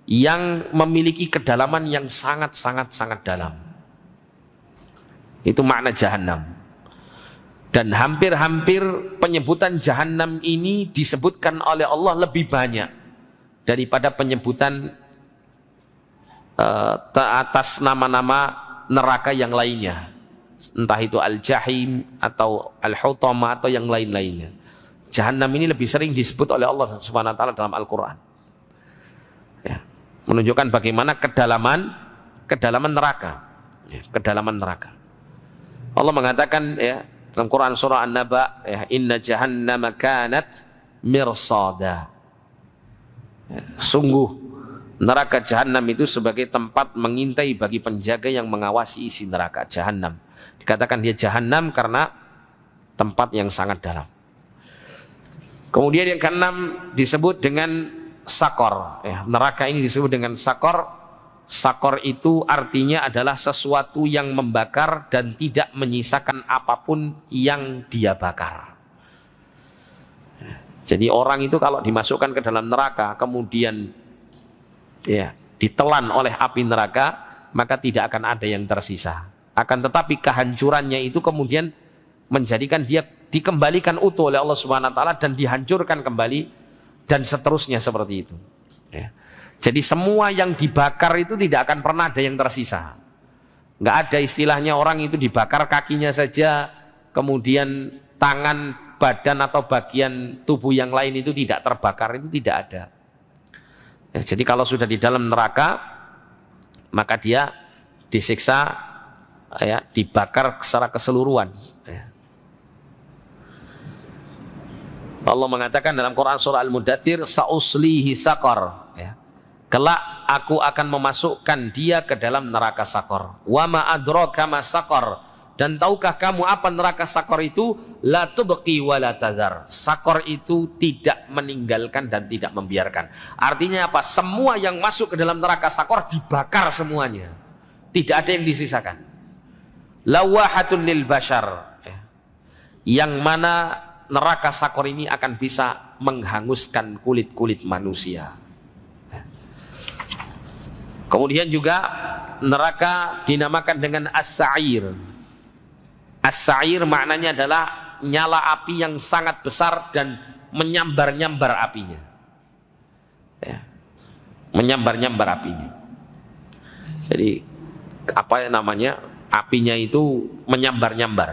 yang memiliki kedalaman yang sangat-sangat-sangat dalam. Itu makna jahanam. Dan hampir-hampir penyebutan jahanam ini disebutkan oleh Allah lebih banyak daripada penyebutan uh, atas nama-nama neraka yang lainnya entah itu al-jahim atau al-hutama atau yang lain-lainnya. Jahannam ini lebih sering disebut oleh Allah Subhanahu wa taala dalam Al-Qur'an. Ya, menunjukkan bagaimana kedalaman kedalaman neraka. Ya, kedalaman neraka. Allah mengatakan ya dalam Quran surah An-Naba ya inna jahannama kanat mirsada. Ya, sungguh neraka jahannam itu sebagai tempat mengintai bagi penjaga yang mengawasi isi neraka jahannam. Dikatakan dia jahanam karena tempat yang sangat dalam. Kemudian yang keenam disebut dengan sakor. Ya, neraka ini disebut dengan sakor. Sakor itu artinya adalah sesuatu yang membakar dan tidak menyisakan apapun yang dia bakar. Jadi orang itu kalau dimasukkan ke dalam neraka kemudian ya ditelan oleh api neraka maka tidak akan ada yang tersisa. Akan tetapi kehancurannya itu kemudian menjadikan dia dikembalikan utuh oleh Allah Subhanahu taala dan dihancurkan kembali dan seterusnya seperti itu. Ya. Jadi semua yang dibakar itu tidak akan pernah ada yang tersisa. Enggak ada istilahnya orang itu dibakar kakinya saja, kemudian tangan, badan atau bagian tubuh yang lain itu tidak terbakar itu tidak ada. Ya, jadi kalau sudah di dalam neraka, maka dia disiksa ya dibakar secara keseluruhan. Ya. Allah mengatakan dalam Quran surah Al-Mudathir sauslihi sakor ya. kelak aku akan memasukkan dia ke dalam neraka sakor wa ma adraka sakor dan tahukah kamu apa neraka sakor itu la tubqi wa sakor itu tidak meninggalkan dan tidak membiarkan artinya apa semua yang masuk ke dalam neraka sakor dibakar semuanya tidak ada yang disisakan lawahatul lil bashar eh. yang mana neraka sakor ini akan bisa menghanguskan kulit-kulit manusia. Eh. Kemudian juga neraka dinamakan dengan as-sa'ir. As-sa'ir maknanya adalah nyala api yang sangat besar dan menyambar-nyambar apinya. Ya. Menyambar-nyambar apinya. Jadi apa namanya apinya itu menyambar-nyambar.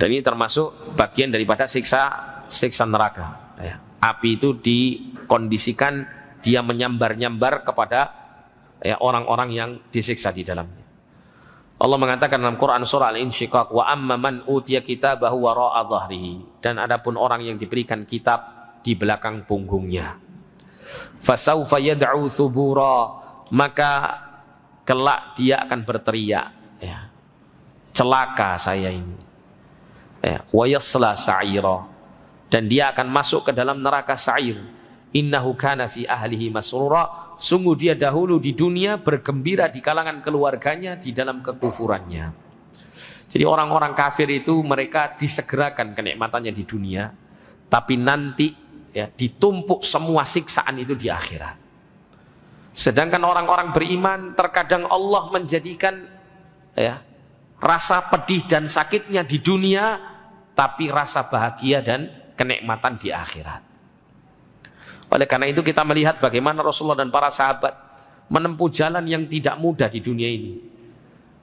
Dan ini termasuk bagian daripada siksa siksa neraka. Ya. Api itu dikondisikan dia menyambar-nyambar kepada orang ya, orang-orang yang disiksa di dalamnya. Allah mengatakan dalam Quran surah Al-Insyiqaq wa Amman man utiya kitabahu wara'a dhahrihi dan adapun orang yang diberikan kitab di belakang punggungnya. Fasaufa yad'u thubura maka kelak dia akan berteriak ya. celaka saya ini ya. sa'ira dan dia akan masuk ke dalam neraka sa'ir innahu kana fi ahlihi masrura sungguh dia dahulu di dunia bergembira di kalangan keluarganya di dalam kekufurannya jadi orang-orang kafir itu mereka disegerakan kenikmatannya di dunia tapi nanti ya ditumpuk semua siksaan itu di akhirat Sedangkan orang-orang beriman terkadang Allah menjadikan ya, rasa pedih dan sakitnya di dunia tapi rasa bahagia dan kenikmatan di akhirat. Oleh karena itu kita melihat bagaimana Rasulullah dan para sahabat menempuh jalan yang tidak mudah di dunia ini.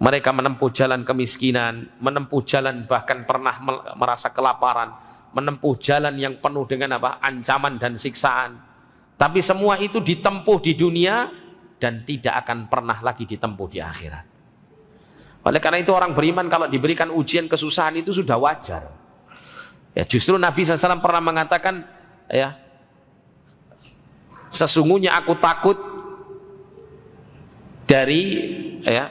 Mereka menempuh jalan kemiskinan, menempuh jalan bahkan pernah merasa kelaparan, menempuh jalan yang penuh dengan apa? ancaman dan siksaan tapi semua itu ditempuh di dunia dan tidak akan pernah lagi ditempuh di akhirat. Oleh karena itu orang beriman kalau diberikan ujian kesusahan itu sudah wajar. Ya justru Nabi SAW pernah mengatakan ya sesungguhnya aku takut dari ya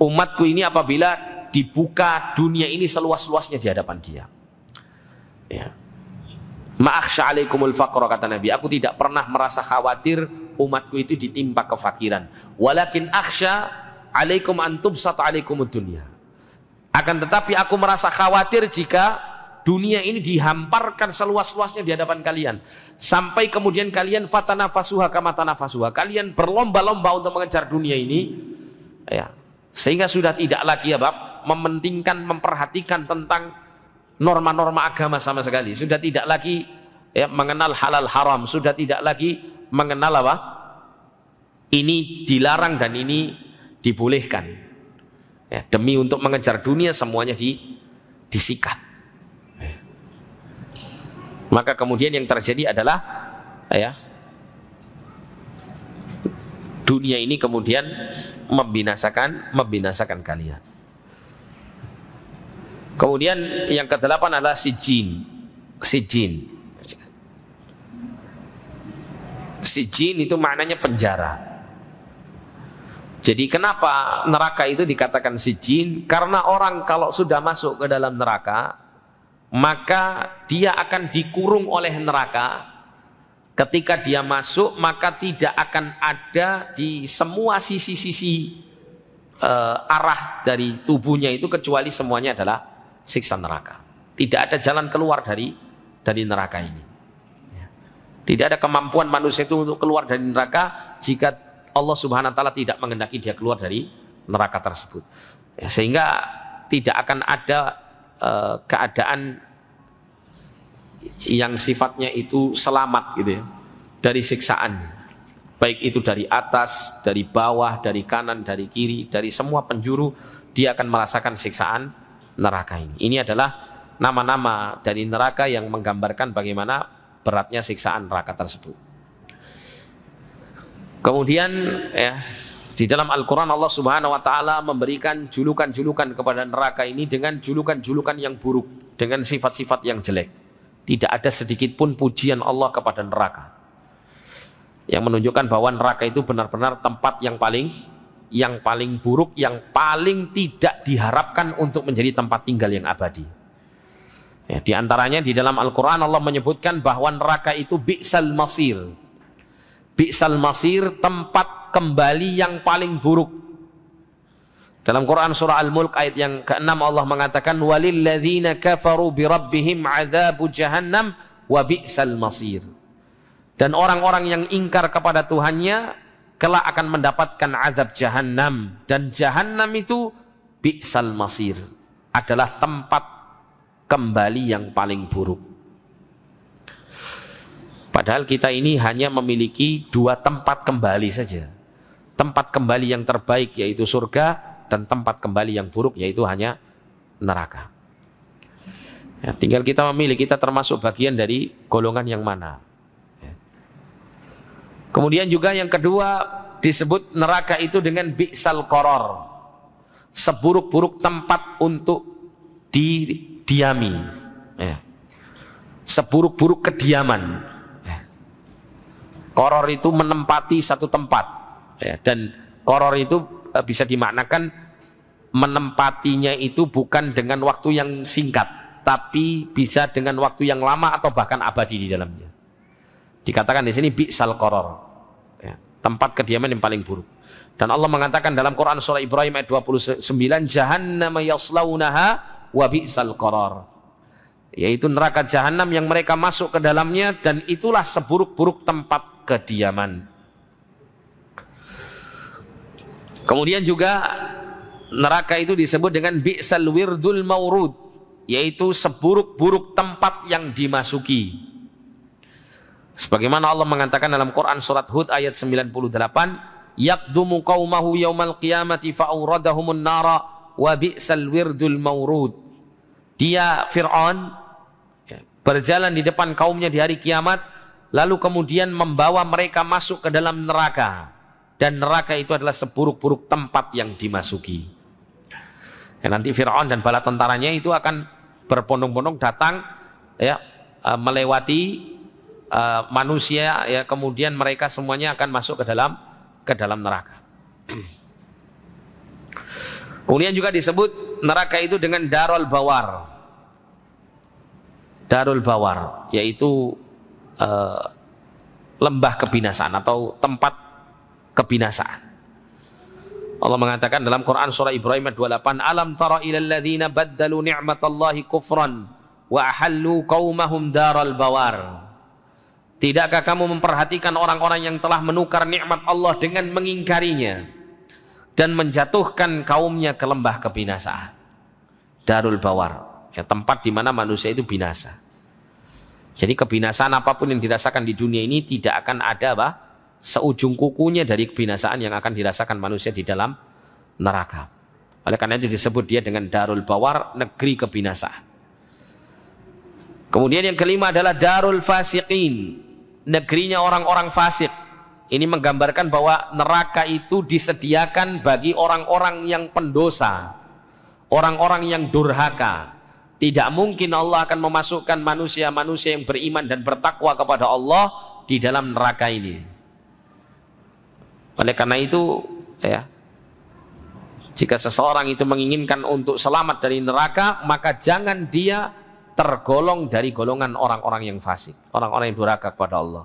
umatku ini apabila dibuka dunia ini seluas-luasnya di hadapan dia. Ya. Ma'akhsha faqra kata Nabi. Aku tidak pernah merasa khawatir umatku itu ditimpa kefakiran. Walakin akhsha alaikum antub sata dunia. Akan tetapi aku merasa khawatir jika dunia ini dihamparkan seluas-luasnya di hadapan kalian. Sampai kemudian kalian fatana fasuha kama fasuha. Kalian berlomba-lomba untuk mengejar dunia ini. Ya. Sehingga sudah tidak lagi ya Bab mementingkan, memperhatikan tentang norma-norma agama sama sekali. Sudah tidak lagi ya, mengenal halal haram, sudah tidak lagi mengenal apa? Ini dilarang dan ini dibolehkan. Ya, demi untuk mengejar dunia semuanya di, disikat. Maka kemudian yang terjadi adalah ya dunia ini kemudian membinasakan membinasakan kalian. Kemudian yang kedelapan adalah si jin. Si jin itu maknanya penjara. Jadi kenapa neraka itu dikatakan si jin? Karena orang kalau sudah masuk ke dalam neraka, maka dia akan dikurung oleh neraka. Ketika dia masuk, maka tidak akan ada di semua sisi-sisi uh, arah dari tubuhnya itu kecuali semuanya adalah siksa neraka. Tidak ada jalan keluar dari dari neraka ini. Ya. Tidak ada kemampuan manusia itu untuk keluar dari neraka jika Allah Subhanahu wa taala tidak mengendaki dia keluar dari neraka tersebut. Ya, sehingga tidak akan ada uh, keadaan yang sifatnya itu selamat gitu ya dari siksaan. Baik itu dari atas, dari bawah, dari kanan, dari kiri, dari semua penjuru dia akan merasakan siksaan neraka ini. Ini adalah nama-nama dari neraka yang menggambarkan bagaimana beratnya siksaan neraka tersebut. Kemudian ya di dalam Al-Quran Allah Subhanahu Wa Taala memberikan julukan-julukan kepada neraka ini dengan julukan-julukan yang buruk, dengan sifat-sifat yang jelek. Tidak ada sedikit pun pujian Allah kepada neraka. Yang menunjukkan bahwa neraka itu benar-benar tempat yang paling yang paling buruk, yang paling tidak diharapkan untuk menjadi tempat tinggal yang abadi. Ya, di antaranya di dalam Al-Quran Allah menyebutkan bahwa neraka itu bi'sal masir. Bi'sal masir tempat kembali yang paling buruk. Dalam Quran surah Al-Mulk ayat yang ke-6 Allah mengatakan walilladzina kafaru rabbihim azabu jahannam wa bi'sal masir. Dan orang-orang yang ingkar kepada Tuhannya kelak akan mendapatkan azab jahanam dan jahanam itu bi'sal masir adalah tempat kembali yang paling buruk. Padahal kita ini hanya memiliki dua tempat kembali saja. Tempat kembali yang terbaik yaitu surga dan tempat kembali yang buruk yaitu hanya neraka. Ya, tinggal kita memilih kita termasuk bagian dari golongan yang mana. Kemudian juga yang kedua disebut neraka itu dengan bi'sal koror. Seburuk-buruk tempat untuk didiami. Ya. Seburuk-buruk kediaman. Ya. Koror itu menempati satu tempat. Ya. Dan koror itu e, bisa dimaknakan menempatinya itu bukan dengan waktu yang singkat. Tapi bisa dengan waktu yang lama atau bahkan abadi di dalamnya. Dikatakan di sini bi'sal koror. Ya, tempat kediaman yang paling buruk. Dan Allah mengatakan dalam Quran surah Ibrahim ayat 29, jahannam yaslaunaha wa bi'sal koror. Yaitu neraka jahanam yang mereka masuk ke dalamnya dan itulah seburuk-buruk tempat kediaman. Kemudian juga neraka itu disebut dengan bi'sal wirdul maurud, yaitu seburuk-buruk tempat yang dimasuki. Sebagaimana Allah mengatakan dalam Quran surat Hud ayat 98, "Yaqdumu qaumahu yaumal qiyamati fa'uradahumun nara wa bi'sal wirdul mawrud." Dia Firaun ya, berjalan di depan kaumnya di hari kiamat lalu kemudian membawa mereka masuk ke dalam neraka dan neraka itu adalah seburuk-buruk tempat yang dimasuki. Ya, nanti Firaun dan bala tentaranya itu akan berbondong-bondong datang ya eh, melewati uh, manusia ya kemudian mereka semuanya akan masuk ke dalam ke dalam neraka. Kemudian juga disebut neraka itu dengan darul bawar. Darul bawar yaitu uh, lembah kebinasaan atau tempat kebinasaan. Allah mengatakan dalam Quran surah Ibrahim 28, "Alam tara ilal ladzina baddalu ni'matallahi kufran wa ahallu qaumahum daral bawar." Tidakkah kamu memperhatikan orang-orang yang telah menukar nikmat Allah dengan mengingkarinya dan menjatuhkan kaumnya ke lembah kebinasaan? Darul Bawar, ya, tempat di mana manusia itu binasa. Jadi kebinasaan apapun yang dirasakan di dunia ini tidak akan ada apa? seujung kukunya dari kebinasaan yang akan dirasakan manusia di dalam neraka. Oleh karena itu disebut dia dengan Darul Bawar, negeri kebinasaan. Kemudian yang kelima adalah Darul Fasiqin, negerinya orang-orang fasik. Ini menggambarkan bahwa neraka itu disediakan bagi orang-orang yang pendosa, orang-orang yang durhaka. Tidak mungkin Allah akan memasukkan manusia-manusia yang beriman dan bertakwa kepada Allah di dalam neraka ini. Oleh karena itu, ya, jika seseorang itu menginginkan untuk selamat dari neraka, maka jangan dia tergolong dari golongan orang-orang yang fasik, orang-orang yang durhaka kepada Allah.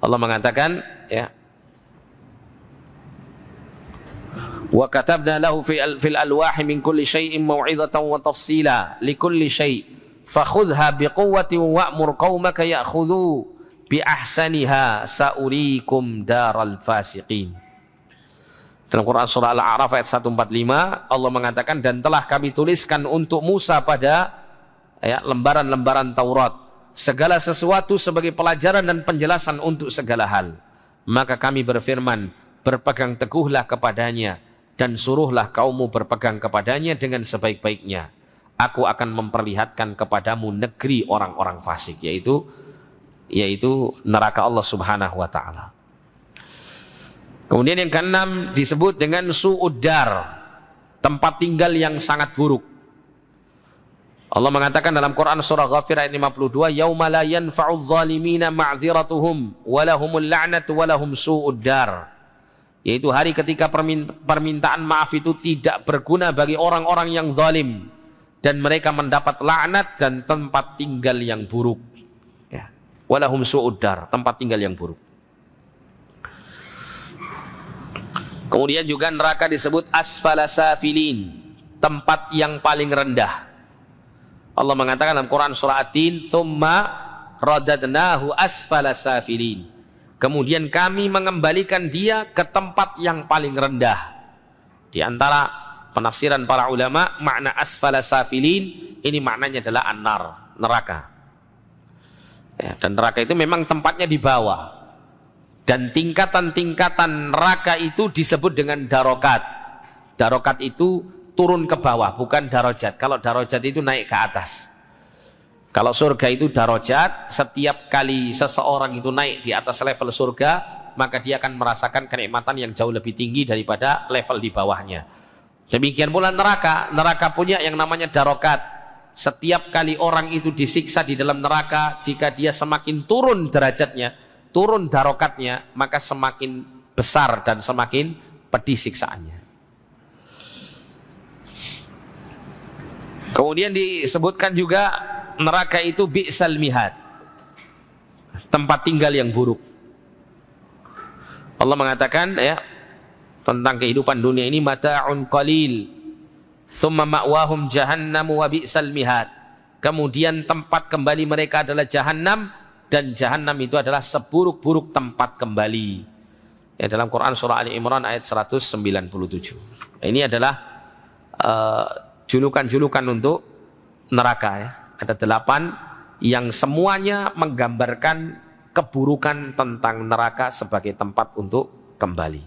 Allah mengatakan ya Wa katabna lahu fil alwahi min kulli syai'in mau'izatan wa tafsila li kulli syai' fakhudha biquwwatin wa'mur qaumaka ya'khudhu bi ahsaniha sa'urikum daral fasiqin. Dalam Quran surah Al-A'raf ayat 145 Allah mengatakan dan telah kami tuliskan untuk Musa pada ya lembaran-lembaran Taurat segala sesuatu sebagai pelajaran dan penjelasan untuk segala hal maka kami berfirman berpegang teguhlah kepadanya dan suruhlah kaummu berpegang kepadanya dengan sebaik-baiknya aku akan memperlihatkan kepadamu negeri orang-orang fasik yaitu yaitu neraka Allah Subhanahu wa taala Kemudian yang keenam disebut dengan suudar, tempat tinggal yang sangat buruk. Allah mengatakan dalam Quran surah Ghafir ayat 52, "Yauma la yanfa'u adh-dhalimina ma'dziratuhum wa lahumul la'natu wa lahum su'ud dar." Yaitu hari ketika permintaan maaf itu tidak berguna bagi orang-orang yang zalim dan mereka mendapat laknat dan tempat tinggal yang buruk. Ya. Walahum su'ud dar, tempat tinggal yang buruk. Kemudian juga neraka disebut asfala safilin, tempat yang paling rendah Allah mengatakan dalam Quran surah Atin, "Tsumma radadnahu asfala safilin." Kemudian kami mengembalikan dia ke tempat yang paling rendah. Di antara penafsiran para ulama, makna asfala safilin ini maknanya adalah anar, neraka. Ya, dan neraka itu memang tempatnya di bawah. Dan tingkatan-tingkatan neraka itu disebut dengan darokat. Darokat itu turun ke bawah, bukan darajat. Kalau darajat itu naik ke atas. Kalau surga itu darajat, setiap kali seseorang itu naik di atas level surga, maka dia akan merasakan kenikmatan yang jauh lebih tinggi daripada level di bawahnya. Demikian pula neraka, neraka punya yang namanya darokat. Setiap kali orang itu disiksa di dalam neraka, jika dia semakin turun derajatnya, turun darokatnya, maka semakin besar dan semakin pedih siksaannya. Kemudian disebutkan juga neraka itu bi'sal mihad. Tempat tinggal yang buruk. Allah mengatakan ya tentang kehidupan dunia ini mata'un qalil thumma ma'wahum jahannam wa bi'sal mihad. Kemudian tempat kembali mereka adalah jahannam dan jahannam itu adalah seburuk-buruk tempat kembali. Ya, dalam Quran surah Ali Imran ayat 197. Ini adalah eh, julukan-julukan untuk neraka ya. Ada delapan yang semuanya menggambarkan keburukan tentang neraka sebagai tempat untuk kembali.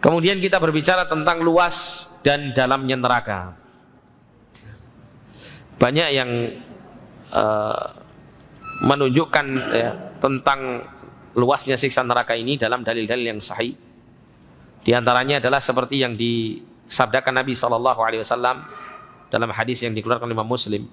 Kemudian kita berbicara tentang luas dan dalamnya neraka. Banyak yang uh, menunjukkan ya, tentang luasnya siksa neraka ini dalam dalil-dalil yang sahih. Di antaranya adalah seperti yang di sabdakan Nabi Shallallahu Alaihi Wasallam dalam hadis yang dikeluarkan Imam Muslim.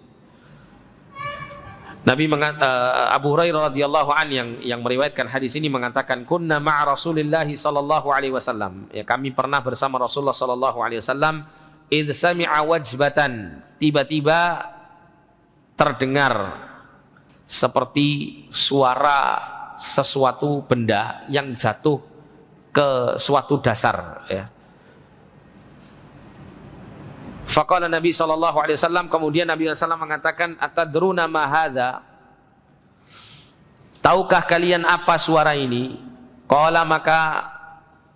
Nabi mengat, uh, eh, Abu Hurairah radhiyallahu an yang yang meriwayatkan hadis ini mengatakan kunna ma'a Rasulillah sallallahu alaihi wasallam. Ya kami pernah bersama Rasulullah sallallahu alaihi wasallam id sami'a wajbatan. Tiba-tiba terdengar seperti suara sesuatu benda yang jatuh ke suatu dasar ya. Faqala Nabi sallallahu alaihi wasallam kemudian Nabi sallallahu mengatakan atadruna ma hadza? Tahukah kalian apa suara ini? Qala maka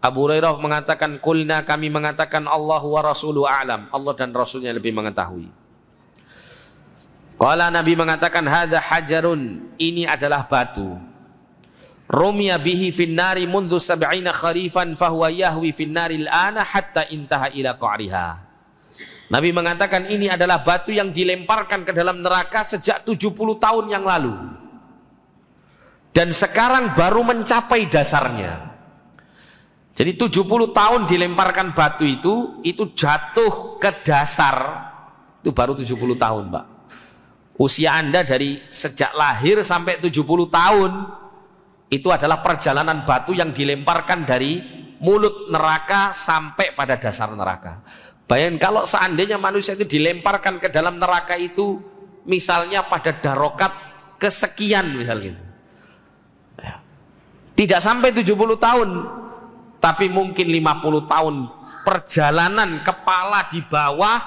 Abu Hurairah mengatakan kulna kami mengatakan Allah wa rasulu alam. Allah dan rasulnya lebih mengetahui. Qala Nabi mengatakan hadza hajarun, ini adalah batu. Rumya bihi finnari nari sab'ina kharifan fahuwa yahwi finnari nari al hatta intaha ila qa'riha. Nabi mengatakan ini adalah batu yang dilemparkan ke dalam neraka sejak 70 tahun yang lalu. Dan sekarang baru mencapai dasarnya. Jadi 70 tahun dilemparkan batu itu, itu jatuh ke dasar. Itu baru 70 tahun, Pak. Usia Anda dari sejak lahir sampai 70 tahun, itu adalah perjalanan batu yang dilemparkan dari mulut neraka sampai pada dasar neraka. Bayangkan kalau seandainya manusia itu dilemparkan ke dalam neraka itu misalnya pada darokat kesekian misalnya. Gitu. Tidak sampai 70 tahun, tapi mungkin 50 tahun perjalanan kepala di bawah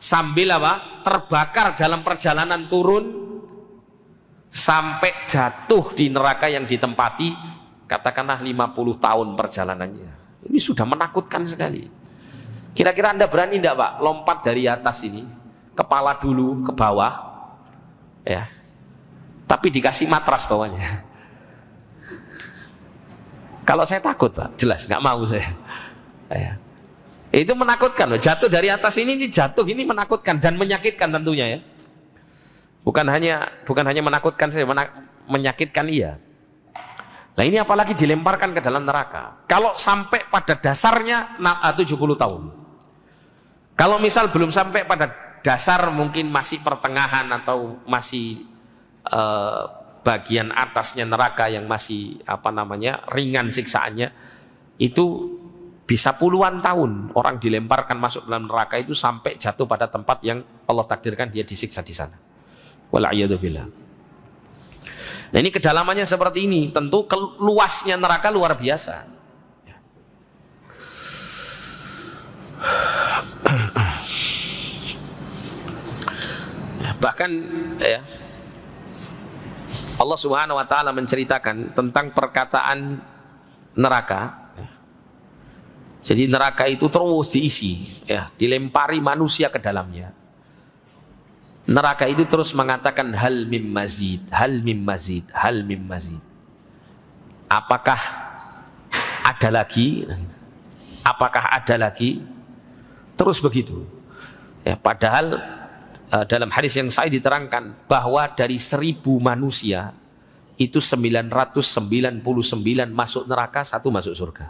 sambil apa? terbakar dalam perjalanan turun sampai jatuh di neraka yang ditempati katakanlah 50 tahun perjalanannya. Ini sudah menakutkan sekali. Kira-kira Anda berani enggak Pak lompat dari atas ini, kepala dulu ke bawah, ya. Tapi dikasih matras bawahnya. Kalau saya takut Pak, jelas nggak mau saya. Ya. Itu menakutkan loh. Jatuh dari atas ini, ini jatuh ini menakutkan dan menyakitkan tentunya ya. Bukan hanya bukan hanya menakutkan saya menak, menyakitkan iya. Nah ini apalagi dilemparkan ke dalam neraka. Kalau sampai pada dasarnya 70 eh, tahun. Kalau misal belum sampai pada dasar mungkin masih pertengahan atau masih eh, bagian atasnya neraka yang masih apa namanya ringan siksaannya itu bisa puluhan tahun orang dilemparkan masuk dalam neraka itu sampai jatuh pada tempat yang Allah takdirkan dia disiksa di sana. Walaiyadzubillah. Nah ini kedalamannya seperti ini, tentu keluasnya neraka luar biasa. Ya. Bahkan ya Allah Subhanahu wa taala menceritakan tentang perkataan neraka. Jadi neraka itu terus diisi, ya, dilempari manusia ke dalamnya. Neraka itu terus mengatakan hal mim mazid, hal mim mazid, hal mim mazid. Apakah ada lagi? Apakah ada lagi? Terus begitu. Ya, padahal Eh, dalam hadis yang saya diterangkan bahwa dari seribu manusia itu 999 masuk neraka, satu masuk surga.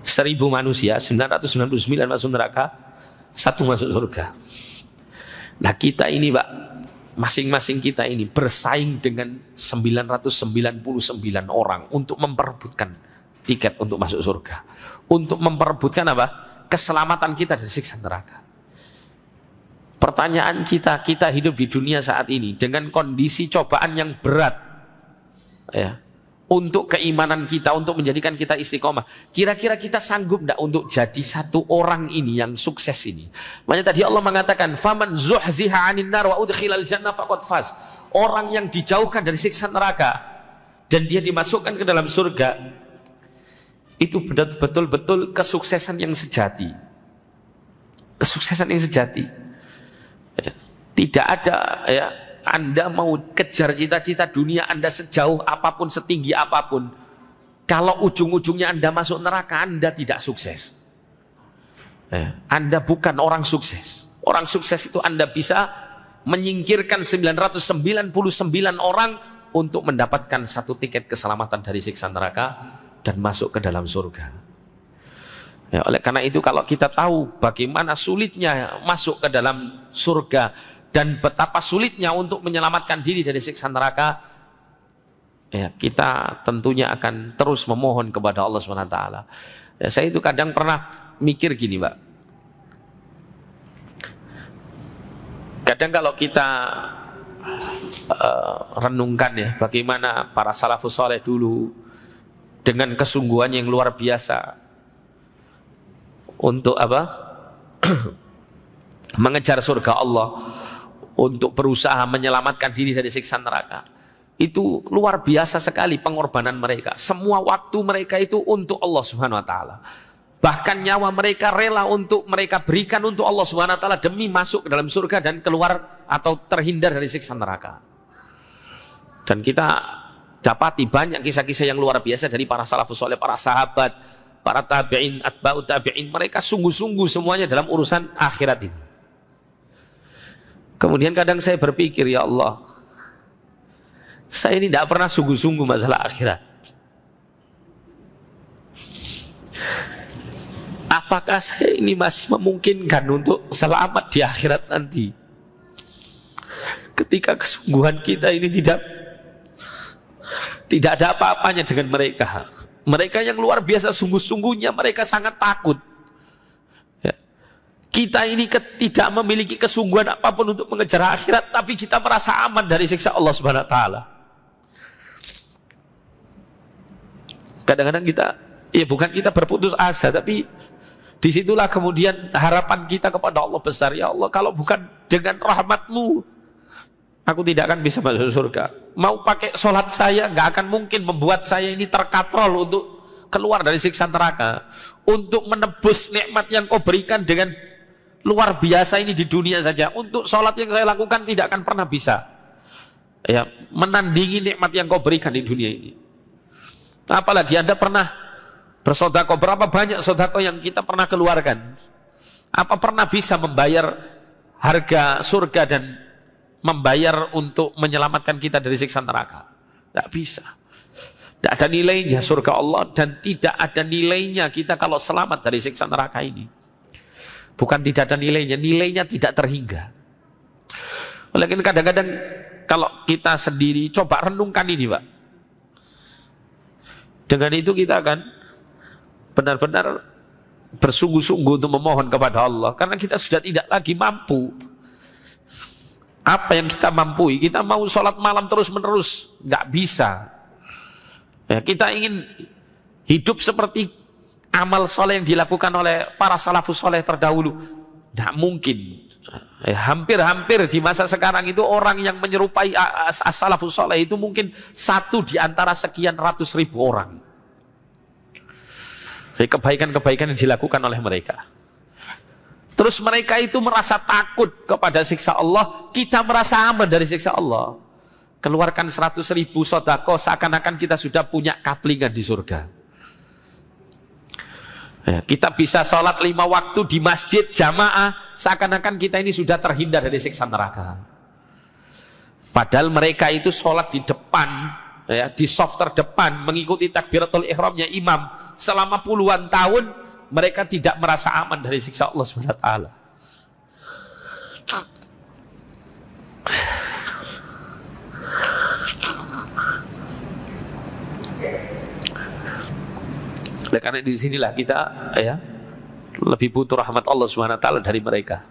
Seribu manusia, 999 masuk neraka, satu masuk surga. Nah kita ini Pak, masing-masing kita ini bersaing dengan 999 orang untuk memperebutkan tiket untuk masuk surga. Untuk memperebutkan apa? Keselamatan kita dari siksa neraka. Pertanyaan kita, kita hidup di dunia saat ini dengan kondisi cobaan yang berat. Ya. Untuk keimanan kita, untuk menjadikan kita istiqomah. Kira-kira kita sanggup tidak untuk jadi satu orang ini yang sukses ini? Makanya tadi Allah mengatakan, Faman zuhziha anin nar wa udkhilal jannah faqad faz. Orang yang dijauhkan dari siksa neraka dan dia dimasukkan ke dalam surga, itu betul-betul kesuksesan yang sejati. Kesuksesan yang sejati. Tidak ada ya, Anda mau kejar cita-cita dunia Anda sejauh apapun, setinggi apapun. Kalau ujung-ujungnya Anda masuk neraka, Anda tidak sukses. Ya, Anda bukan orang sukses. Orang sukses itu Anda bisa menyingkirkan 999 orang untuk mendapatkan satu tiket keselamatan dari siksa neraka dan masuk ke dalam surga. Ya, oleh karena itu kalau kita tahu bagaimana sulitnya masuk ke dalam surga dan betapa sulitnya untuk menyelamatkan diri dari siksa neraka, ya kita tentunya akan terus memohon kepada Allah Swt. Ya, saya itu kadang pernah mikir gini, Pak. Kadang kalau kita uh, renungkan ya, bagaimana para salafus saleh dulu dengan kesungguhan yang luar biasa untuk apa? mengejar surga Allah untuk berusaha menyelamatkan diri dari siksa neraka. Itu luar biasa sekali pengorbanan mereka. Semua waktu mereka itu untuk Allah Subhanahu wa taala. Bahkan nyawa mereka rela untuk mereka berikan untuk Allah Subhanahu wa taala demi masuk ke dalam surga dan keluar atau terhindar dari siksa neraka. Dan kita dapati banyak kisah-kisah yang luar biasa dari para salafus soleh, para sahabat, para tabi'in, atba'ut tabi'in. Mereka sungguh-sungguh semuanya dalam urusan akhirat ini. Kemudian kadang saya berpikir, ya Allah, saya ini tidak pernah sungguh-sungguh masalah akhirat. Apakah saya ini masih memungkinkan untuk selamat di akhirat nanti? Ketika kesungguhan kita ini tidak tidak ada apa-apanya dengan mereka. Mereka yang luar biasa sungguh-sungguhnya mereka sangat takut. Kita ini tidak memiliki kesungguhan apapun untuk mengejar akhirat, tapi kita merasa aman dari siksa Allah Subhanahu wa taala. Kadang-kadang kita ya bukan kita berputus asa, tapi disitulah kemudian harapan kita kepada Allah besar. Ya Allah, kalau bukan dengan rahmatmu, aku tidak akan bisa masuk surga. Mau pakai sholat saya, nggak akan mungkin membuat saya ini terkatrol untuk keluar dari siksa neraka. Untuk menebus nikmat yang kau berikan dengan luar biasa ini di dunia saja. Untuk sholat yang saya lakukan tidak akan pernah bisa ya menandingi nikmat yang kau berikan di dunia ini. Apalagi Anda pernah bersodako, berapa banyak sodako yang kita pernah keluarkan? Apa pernah bisa membayar harga surga dan membayar untuk menyelamatkan kita dari siksa neraka? Tidak bisa. Tidak ada nilainya surga Allah dan tidak ada nilainya kita kalau selamat dari siksa neraka ini. Bukan tidak ada nilainya, nilainya tidak terhingga. Oleh karena kadang-kadang kalau kita sendiri coba renungkan ini, Pak. Dengan itu kita akan benar-benar bersungguh-sungguh untuk memohon kepada Allah karena kita sudah tidak lagi mampu apa yang kita mampu kita mau sholat malam terus menerus nggak bisa ya, kita ingin hidup seperti amal soleh yang dilakukan oleh para salafus soleh terdahulu. Tidak mungkin. Eh, hampir-hampir di masa sekarang itu orang yang menyerupai asalafus salafus soleh itu mungkin satu di antara sekian ratus ribu orang. kebaikan-kebaikan yang dilakukan oleh mereka. Terus mereka itu merasa takut kepada siksa Allah. Kita merasa aman dari siksa Allah. Keluarkan seratus ribu sodako seakan-akan kita sudah punya kaplingan di surga. Ya, kita bisa sholat lima waktu di masjid jamaah seakan-akan kita ini sudah terhindar dari siksa neraka. Padahal mereka itu sholat di depan, ya, di soft terdepan mengikuti takbiratul ihramnya imam selama puluhan tahun mereka tidak merasa aman dari siksa Allah Subhanahu wa taala. Oleh karena di sinilah kita ya lebih butuh rahmat Allah Subhanahu wa taala dari mereka.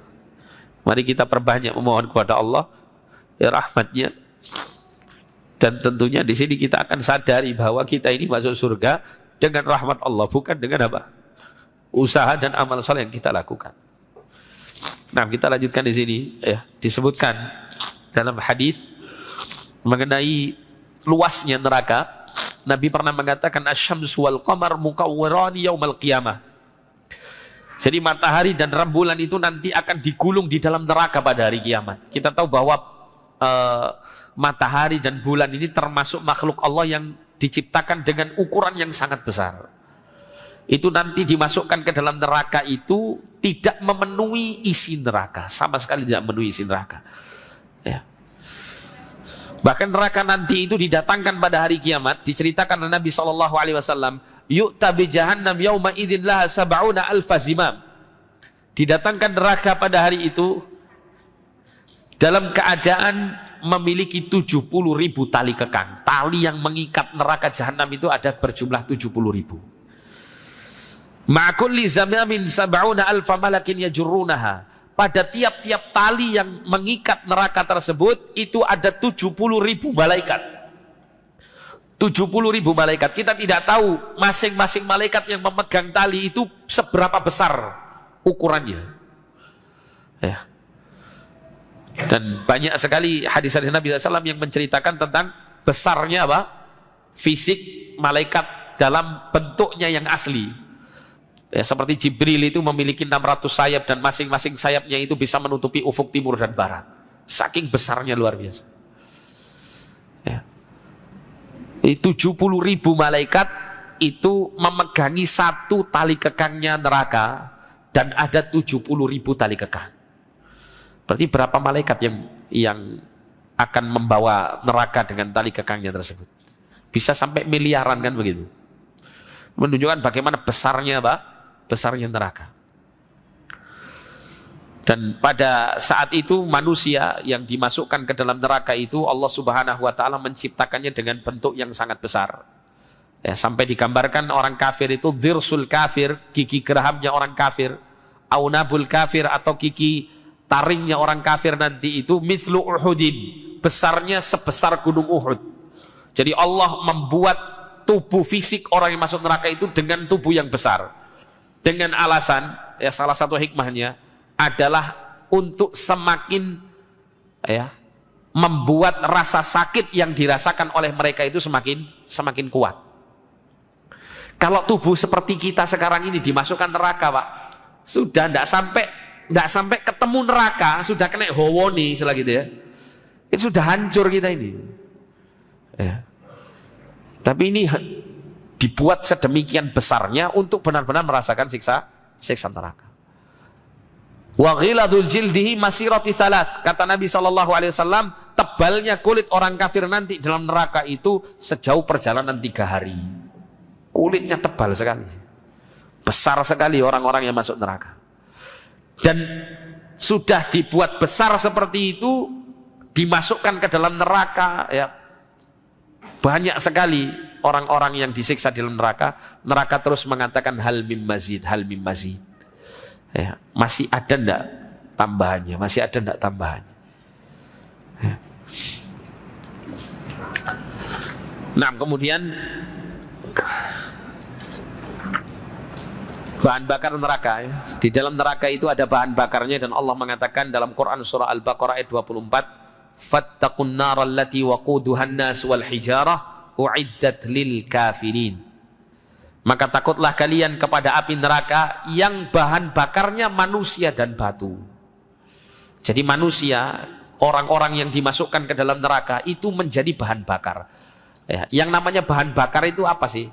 Mari kita perbanyak memohon kepada Allah ya rahmatnya dan tentunya di sini kita akan sadari bahwa kita ini masuk surga dengan rahmat Allah bukan dengan apa usaha dan amal soleh yang kita lakukan. Nah kita lanjutkan di sini ya disebutkan dalam hadis mengenai luasnya neraka Nabi pernah mengatakan asyamsu wal qamar mukawwirani yaumal qiyamah. Jadi matahari dan rembulan itu nanti akan digulung di dalam neraka pada hari kiamat. Kita tahu bahwa uh, matahari dan bulan ini termasuk makhluk Allah yang diciptakan dengan ukuran yang sangat besar. Itu nanti dimasukkan ke dalam neraka itu tidak memenuhi isi neraka, sama sekali tidak memenuhi isi neraka. Ya. Bahkan neraka nanti itu didatangkan pada hari kiamat, diceritakan oleh Nabi Shallallahu Alaihi Wasallam, "Yukta bi jahannam yauma idin laha sabauna alfazimam." Didatangkan neraka pada hari itu dalam keadaan memiliki 70 ribu tali kekang. Tali yang mengikat neraka jahanam itu ada berjumlah 70 ribu. Ma'akulli zamamin sab'una alfa malakin yajurrunaha pada tiap-tiap tali yang mengikat neraka tersebut itu ada 70 ribu malaikat. 70 ribu malaikat. Kita tidak tahu masing-masing malaikat yang memegang tali itu seberapa besar ukurannya. Ya. Dan banyak sekali hadis-hadis Nabi SAW yang menceritakan tentang besarnya apa? Fisik malaikat dalam bentuknya yang asli. Ya, seperti Jibril itu memiliki 600 sayap dan masing-masing sayapnya itu bisa menutupi ufuk timur dan barat. Saking besarnya luar biasa. Ya. 70 ribu malaikat itu memegangi satu tali kekangnya neraka dan ada 70 ribu tali kekang. Berarti berapa malaikat yang yang akan membawa neraka dengan tali kekangnya tersebut? Bisa sampai miliaran kan begitu. Menunjukkan bagaimana besarnya Pak besarnya neraka. Dan pada saat itu manusia yang dimasukkan ke dalam neraka itu Allah Subhanahu wa taala menciptakannya dengan bentuk yang sangat besar. Ya, sampai digambarkan orang kafir itu dirsul kafir, gigi gerahamnya orang kafir, aunabul kafir atau gigi taringnya orang kafir nanti itu mislu Uhudin, besarnya sebesar gunung Uhud. Jadi Allah membuat tubuh fisik orang yang masuk neraka itu dengan tubuh yang besar. Dengan alasan, ya salah satu hikmahnya adalah untuk semakin ya membuat rasa sakit yang dirasakan oleh mereka itu semakin semakin kuat. Kalau tubuh seperti kita sekarang ini dimasukkan neraka, Pak, sudah tidak sampai tidak sampai ketemu neraka, sudah kena howoni setelah gitu ya. Itu sudah hancur kita ini. Ya. Tapi ini dibuat sedemikian besarnya untuk benar-benar merasakan siksa siksa neraka. Wa ghiladul masih roti thalath. Kata Nabi SAW, tebalnya kulit orang kafir nanti dalam neraka itu sejauh perjalanan tiga hari. Kulitnya tebal sekali. Besar sekali orang-orang yang masuk neraka. Dan sudah dibuat besar seperti itu, dimasukkan ke dalam neraka ya banyak sekali orang-orang yang disiksa di dalam neraka, neraka terus mengatakan hal mim mazid, hal mim mazid. Ya, masih ada ndak tambahannya, masih ada ndak tambahannya. Ya. Nah, kemudian bahan bakar neraka. Ya. Di dalam neraka itu ada bahan bakarnya dan Allah mengatakan dalam Quran surah Al-Baqarah ayat 24, "Fattaqun naral waquduhan nas wal hijarah uiddat lil kafirin maka takutlah kalian kepada api neraka yang bahan bakarnya manusia dan batu jadi manusia orang-orang yang dimasukkan ke dalam neraka itu menjadi bahan bakar ya, yang namanya bahan bakar itu apa sih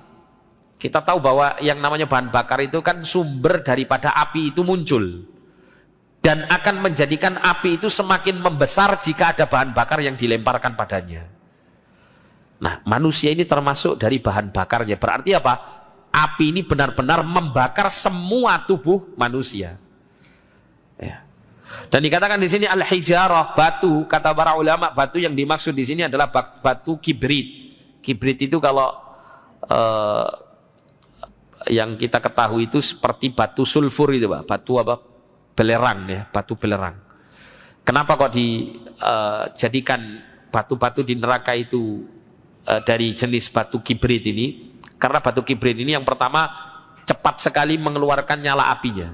kita tahu bahwa yang namanya bahan bakar itu kan sumber daripada api itu muncul dan akan menjadikan api itu semakin membesar jika ada bahan bakar yang dilemparkan padanya. Nah, manusia ini termasuk dari bahan bakarnya. Berarti apa? Api ini benar-benar membakar semua tubuh manusia. Ya. Dan dikatakan di sini al-hijarah batu, kata para ulama batu yang dimaksud di sini adalah batu kibrit. Kibrit itu kalau uh, yang kita ketahui itu seperti batu sulfur itu, Pak. Batu apa? Belerang ya, batu belerang. Kenapa kok dijadikan eh, uh, batu-batu di neraka itu Eh, dari jenis batu kibrit ini karena batu kibrit ini yang pertama cepat sekali mengeluarkan nyala apinya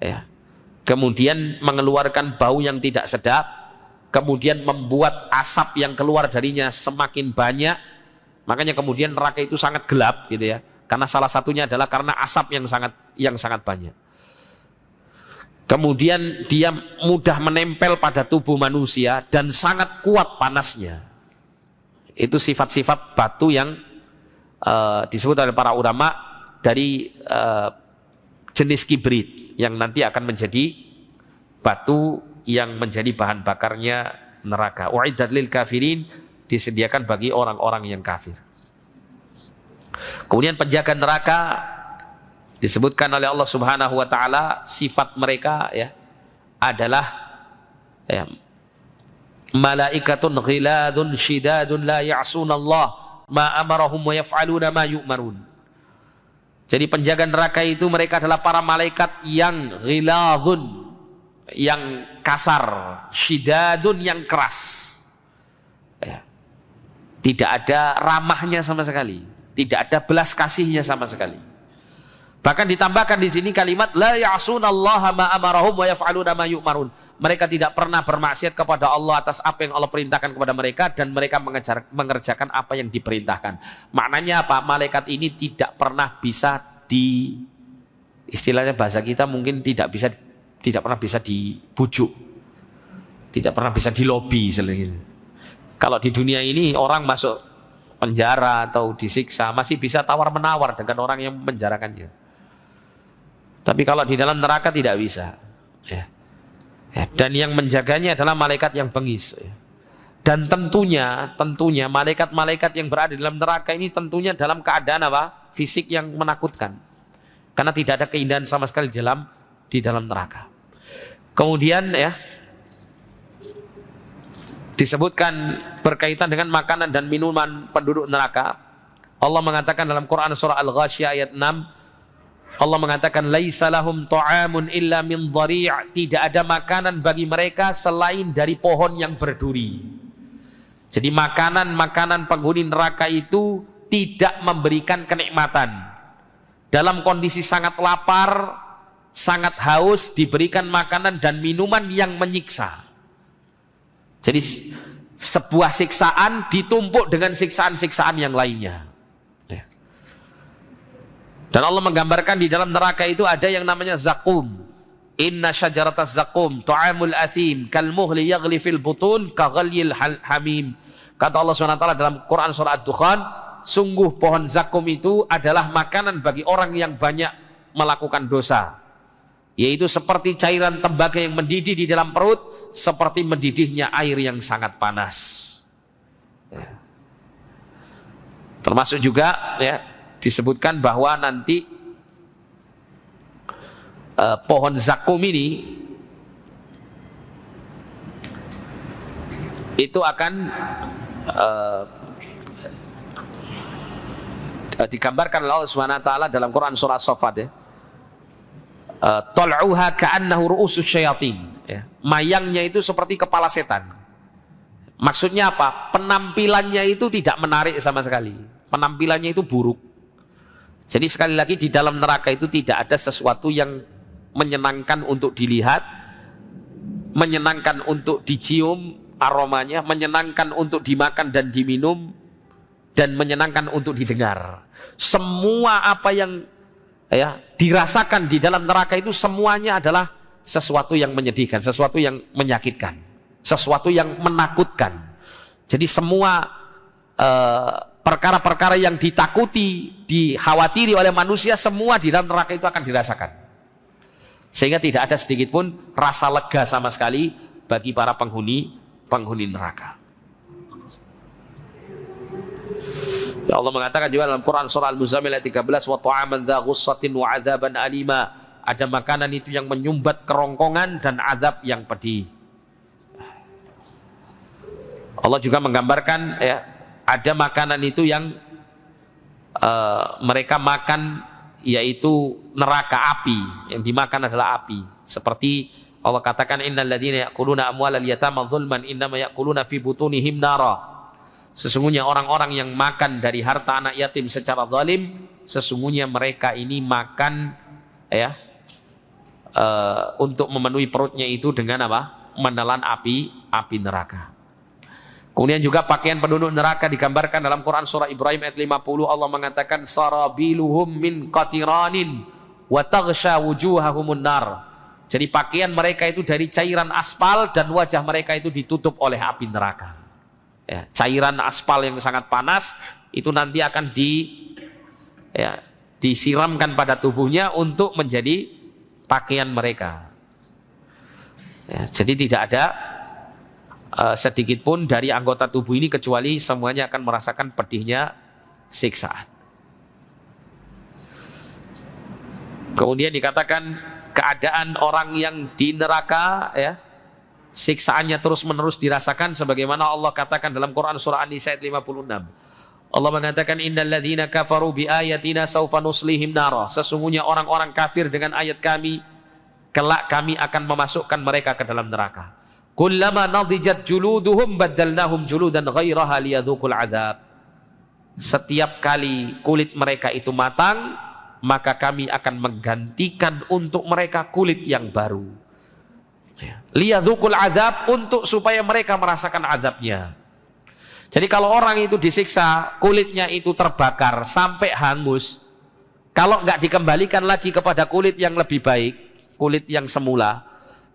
ya kemudian mengeluarkan bau yang tidak sedap kemudian membuat asap yang keluar darinya semakin banyak makanya kemudian neraka itu sangat gelap gitu ya karena salah satunya adalah karena asap yang sangat yang sangat banyak Kemudian dia mudah menempel pada tubuh manusia dan sangat kuat panasnya. Itu sifat-sifat batu yang uh, disebut oleh para ulama dari uh, jenis kibrit yang nanti akan menjadi batu yang menjadi bahan bakarnya neraka. Wa'idat lil kafirin disediakan bagi orang-orang yang kafir. Kemudian penjaga neraka disebutkan oleh Allah Subhanahu wa taala sifat mereka ya adalah ya, malaikatun ghiladun syidadun la ya'sunallah ma amarahum wa yaf'aluna ma yu'marun. Jadi penjaga neraka itu mereka adalah para malaikat yang ghiladun yang kasar, syidadun yang keras. Ya. Tidak ada ramahnya sama sekali, tidak ada belas kasihnya sama sekali. Bahkan ditambahkan di sini kalimat la ya'sunallaha ma amarahum wa yaf'aluna ma yu'marun. Mereka tidak pernah bermaksiat kepada Allah atas apa yang Allah perintahkan kepada mereka dan mereka mengejar, mengerjakan apa yang diperintahkan. Maknanya apa? Malaikat ini tidak pernah bisa di istilahnya bahasa kita mungkin tidak bisa tidak pernah bisa dibujuk. Tidak pernah bisa dilobi selain itu. Kalau di dunia ini orang masuk penjara atau disiksa masih bisa tawar-menawar dengan orang yang menjarakannya. Tapi kalau di dalam neraka tidak bisa. Ya. Ya. Dan yang menjaganya adalah malaikat yang bengis. Ya. Dan tentunya, tentunya malaikat-malaikat yang berada di dalam neraka ini tentunya dalam keadaan apa? Fisik yang menakutkan. Karena tidak ada keindahan sama sekali di dalam di dalam neraka. Kemudian ya disebutkan berkaitan dengan makanan dan minuman penduduk neraka. Allah mengatakan dalam Quran surah Al-Ghasyiyah ayat 6, Allah mengatakan laisalahum ta'amun illa min dhari' tidak ada makanan bagi mereka selain dari pohon yang berduri. Jadi makanan-makanan penghuni neraka itu tidak memberikan kenikmatan. Dalam kondisi sangat lapar, sangat haus diberikan makanan dan minuman yang menyiksa. Jadi sebuah siksaan ditumpuk dengan siksaan-siksaan yang lainnya. Dan Allah menggambarkan di dalam neraka itu ada yang namanya zakum. Inna syajarata zakum tu'amul athim kal muhli yaghli fil butun ka ghalyil hamim. Kata Allah SWT dalam Quran surah Ad-Dukhan, sungguh pohon zakum itu adalah makanan bagi orang yang banyak melakukan dosa. Yaitu seperti cairan tembaga yang mendidih di dalam perut, seperti mendidihnya air yang sangat panas. Ya. Termasuk juga ya, disebutkan bahwa nanti eh, pohon zakum ini itu akan eh, eh digambarkan oleh Allah Subhanahu wa taala dalam Quran surah Shaffat ya. Eh, Tol'uha ka'annahu ru'usus syayatin. Ya. Mayangnya itu seperti kepala setan. Maksudnya apa? Penampilannya itu tidak menarik sama sekali. Penampilannya itu buruk. Jadi sekali lagi di dalam neraka itu tidak ada sesuatu yang menyenangkan untuk dilihat, menyenangkan untuk dicium aromanya, menyenangkan untuk dimakan dan diminum, dan menyenangkan untuk didengar. Semua apa yang ya dirasakan di dalam neraka itu semuanya adalah sesuatu yang menyedihkan, sesuatu yang menyakitkan, sesuatu yang menakutkan. Jadi semua eh, perkara-perkara yang ditakuti, dikhawatiri oleh manusia semua di dalam neraka itu akan dirasakan. Sehingga tidak ada sedikit pun rasa lega sama sekali bagi para penghuni penghuni neraka. Ya Allah mengatakan juga dalam Quran surah Al-Muzammil ayat 13 wa ta'aman dza ghussatin wa adzaban alima. Ada makanan itu yang menyumbat kerongkongan dan azab yang pedih. Allah juga menggambarkan ya ada makanan itu yang uh, mereka makan yaitu neraka api yang dimakan adalah api seperti Allah katakan ladzina yaquluna amwalal yatama dzulman innama yaquluna fi butunihim nara sesungguhnya orang-orang yang makan dari harta anak yatim secara zalim sesungguhnya mereka ini makan ya uh, untuk memenuhi perutnya itu dengan apa menelan api api neraka Kemudian juga pakaian penduduk neraka digambarkan dalam Quran surah Ibrahim ayat 50 Allah mengatakan sarabiluhum min qatiranin wa taghsha wujuhahumun nar. Jadi pakaian mereka itu dari cairan aspal dan wajah mereka itu ditutup oleh api neraka. Ya, cairan aspal yang sangat panas itu nanti akan di ya, disiramkan pada tubuhnya untuk menjadi pakaian mereka. Ya, jadi tidak ada Eh, sedikit pun dari anggota tubuh ini kecuali semuanya akan merasakan pedihnya siksa Kemudian dikatakan keadaan orang yang di neraka ya siksaannya terus-menerus dirasakan sebagaimana Allah katakan dalam Quran surah An-Nisa ayat 56. Allah mengatakan innalladzina kafaru biayatina ayatina saufa nuslihim nara. Sesungguhnya orang-orang kafir dengan ayat kami kelak kami akan memasukkan mereka ke dalam neraka. Kullama nadijat juluduhum badalnahum juludan ghairaha liyadhukul azab. Setiap kali kulit mereka itu matang, maka kami akan menggantikan untuk mereka kulit yang baru. Ya. Liyadhukul azab untuk supaya mereka merasakan azabnya. Jadi kalau orang itu disiksa, kulitnya itu terbakar sampai hangus. Kalau nggak dikembalikan lagi kepada kulit yang lebih baik, kulit yang semula,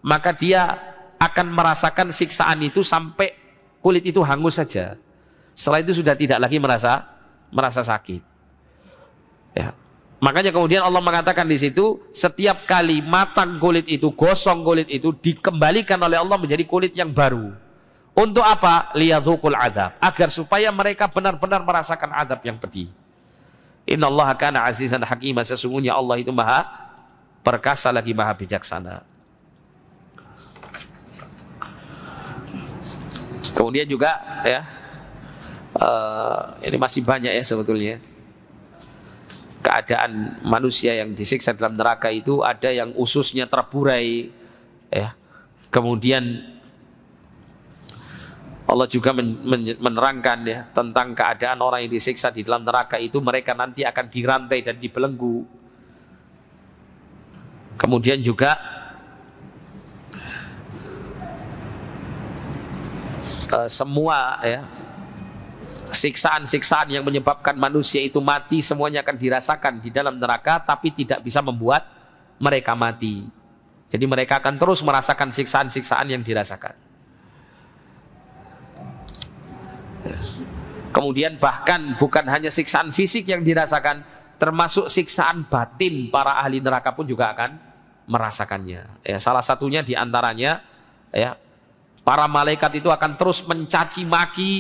maka dia akan merasakan siksaan itu sampai kulit itu hangus saja. Setelah itu sudah tidak lagi merasa merasa sakit. Ya. Makanya kemudian Allah mengatakan di situ setiap kali matang kulit itu, gosong kulit itu dikembalikan oleh Allah menjadi kulit yang baru. Untuk apa? Liyadzukul azab. Agar supaya mereka benar-benar merasakan azab yang pedih. Inna Allah kana azizan hakimah. Sesungguhnya Allah itu maha perkasa lagi maha bijaksana. Kemudian juga ya uh, ini masih banyak ya sebetulnya keadaan manusia yang disiksa dalam neraka itu ada yang ususnya terburai ya kemudian Allah juga menerangkan ya tentang keadaan orang yang disiksa di dalam neraka itu mereka nanti akan dirantai dan dibelenggu kemudian juga uh, semua ya siksaan-siksaan yang menyebabkan manusia itu mati semuanya akan dirasakan di dalam neraka tapi tidak bisa membuat mereka mati. Jadi mereka akan terus merasakan siksaan-siksaan yang dirasakan. Kemudian bahkan bukan hanya siksaan fisik yang dirasakan, termasuk siksaan batin para ahli neraka pun juga akan merasakannya. Ya, salah satunya diantaranya ya Para malaikat itu akan terus mencaci maki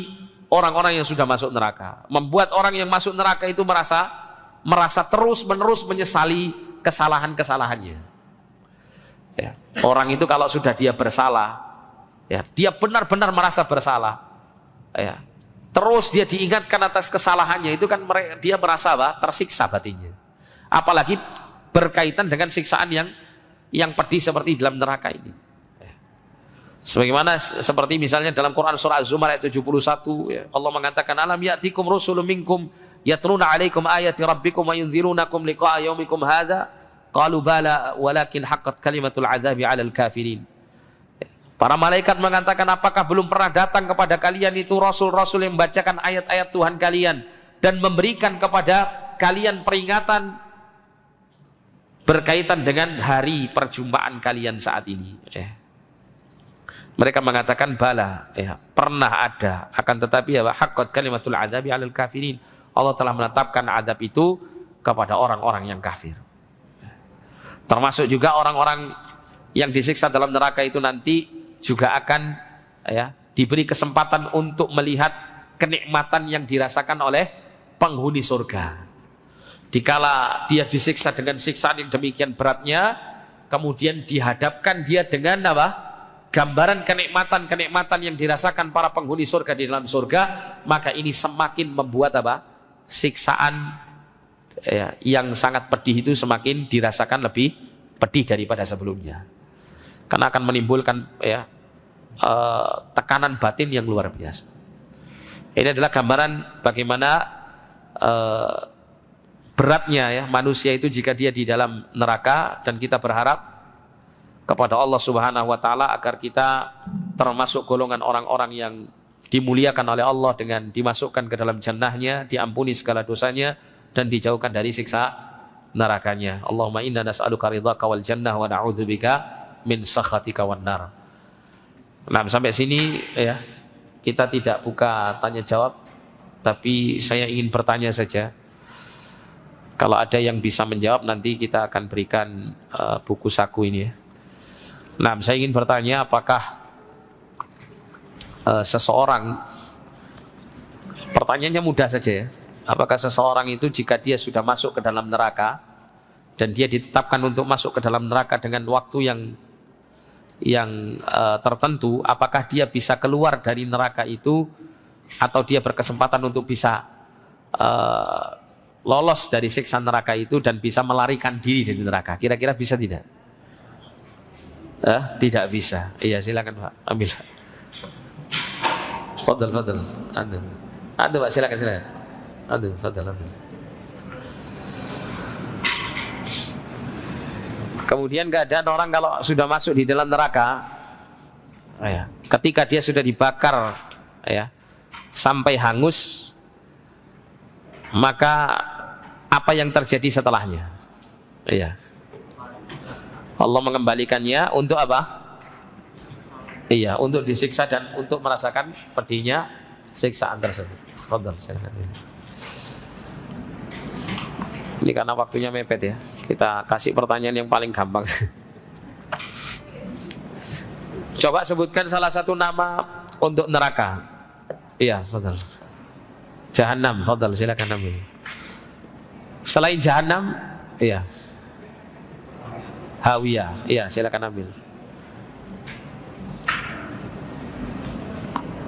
orang-orang yang sudah masuk neraka, membuat orang yang masuk neraka itu merasa merasa terus-menerus menyesali kesalahan-kesalahannya. Ya, orang itu kalau sudah dia bersalah, ya, dia benar-benar merasa bersalah. Ya, terus dia diingatkan atas kesalahannya itu kan dia merasa bah, tersiksa batinnya. Apalagi berkaitan dengan siksaan yang yang pedih seperti dalam neraka ini. Sebagaimana seperti misalnya dalam Quran surah Az-Zumar ayat 71 ya, Allah mengatakan alam ya'tikum rusulun minkum yatluna 'alaikum ayati rabbikum wa yunzirunakum liqa'a yaumikum hadza qalu bala walakin haqqat kalimatul 'adzabi 'alal kafirin. Ya, para malaikat mengatakan apakah belum pernah datang kepada kalian itu rasul-rasul yang membacakan ayat-ayat Tuhan kalian dan memberikan kepada kalian peringatan berkaitan dengan hari perjumpaan kalian saat ini. Ya. Mereka mengatakan bala, ya, pernah ada. Akan tetapi ya hakot kalimatul azabi al kafirin. Allah telah menetapkan azab itu kepada orang-orang yang kafir. Termasuk juga orang-orang yang disiksa dalam neraka itu nanti juga akan ya, diberi kesempatan untuk melihat kenikmatan yang dirasakan oleh penghuni surga. Dikala dia disiksa dengan siksaan yang demikian beratnya, kemudian dihadapkan dia dengan apa? gambaran kenikmatan-kenikmatan yang dirasakan para penghuni surga di dalam surga, maka ini semakin membuat apa? siksaan ya, yang sangat pedih itu semakin dirasakan lebih pedih daripada sebelumnya. Karena akan menimbulkan ya eh, tekanan batin yang luar biasa. Ini adalah gambaran bagaimana eh, beratnya ya manusia itu jika dia di dalam neraka dan kita berharap kepada Allah Subhanahu wa taala agar kita termasuk golongan orang-orang yang dimuliakan oleh Allah dengan dimasukkan ke dalam jannahnya, diampuni segala dosanya dan dijauhkan dari siksa nerakanya. Allahumma inna nas'aluka ridhaka wal jannah wa na'udzubika min sakhatika wan nar. Nah, sampai sini ya. Kita tidak buka tanya jawab tapi saya ingin bertanya saja. Kalau ada yang bisa menjawab nanti kita akan berikan uh, buku saku ini ya. Nah, saya ingin bertanya apakah uh, seseorang pertanyaannya mudah saja ya. Apakah seseorang itu jika dia sudah masuk ke dalam neraka dan dia ditetapkan untuk masuk ke dalam neraka dengan waktu yang yang e, tertentu, apakah dia bisa keluar dari neraka itu atau dia berkesempatan untuk bisa e, lolos dari siksa neraka itu dan bisa melarikan diri dari neraka? Kira-kira bisa tidak? Eh, tidak bisa. Iya, silakan Pak, ambil. Fadal, fadal. Anda. Anda Pak, silakan, silakan. Anda, fadal, fadal. Kemudian keadaan orang kalau sudah masuk di dalam neraka, ya, ketika dia sudah dibakar, ya, sampai hangus, maka apa yang terjadi setelahnya? Iya. Allah mengembalikannya untuk apa? Iya, untuk disiksa dan untuk merasakan pedihnya siksaan tersebut. Ini karena waktunya mepet ya. Kita kasih pertanyaan yang paling gampang. Coba sebutkan salah satu nama untuk neraka. Iya, fadal. Jahannam, fadal silakan ambil. Selain Jahannam, iya. Hawiyah. Iya, silakan ambil.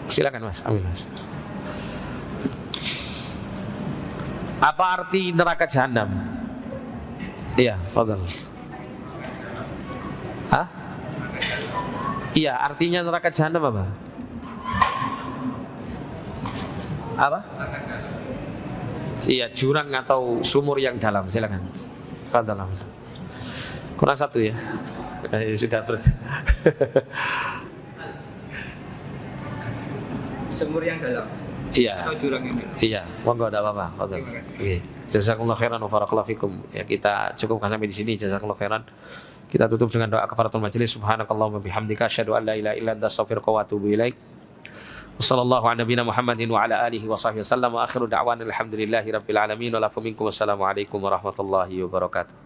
Silakan Mas, ambil Mas. Apa arti neraka jahanam? Iya, fadhal. Hah? Iya, artinya neraka jahanam apa? Apa? Iya, jurang atau sumur yang dalam. Silakan. Fadhal. Kurang satu ya. Eh, ya sudah ber. Sumur yang dalam. Iya. Iya, monggo enggak apa-apa. Terima kasih. Oke. Jazakumullah khairan wa barakallahu fikum. Ya kita cukupkan sampai di sini. Jazakumullah khairan. Kita tutup dengan doa kafaratul majelis. Subhanakallahumma bihamdika asyhadu an la ilaha illa anta astaghfiruka wa atubu ilaik. Wassallallahu ala nabiyina Muhammadin wa ala alihi wa sahbihi wasallam. Wa akhiru da'wana alhamdulillahi rabbil alamin. Wa lafu minkum wassalamu alaikum warahmatullahi wabarakatuh.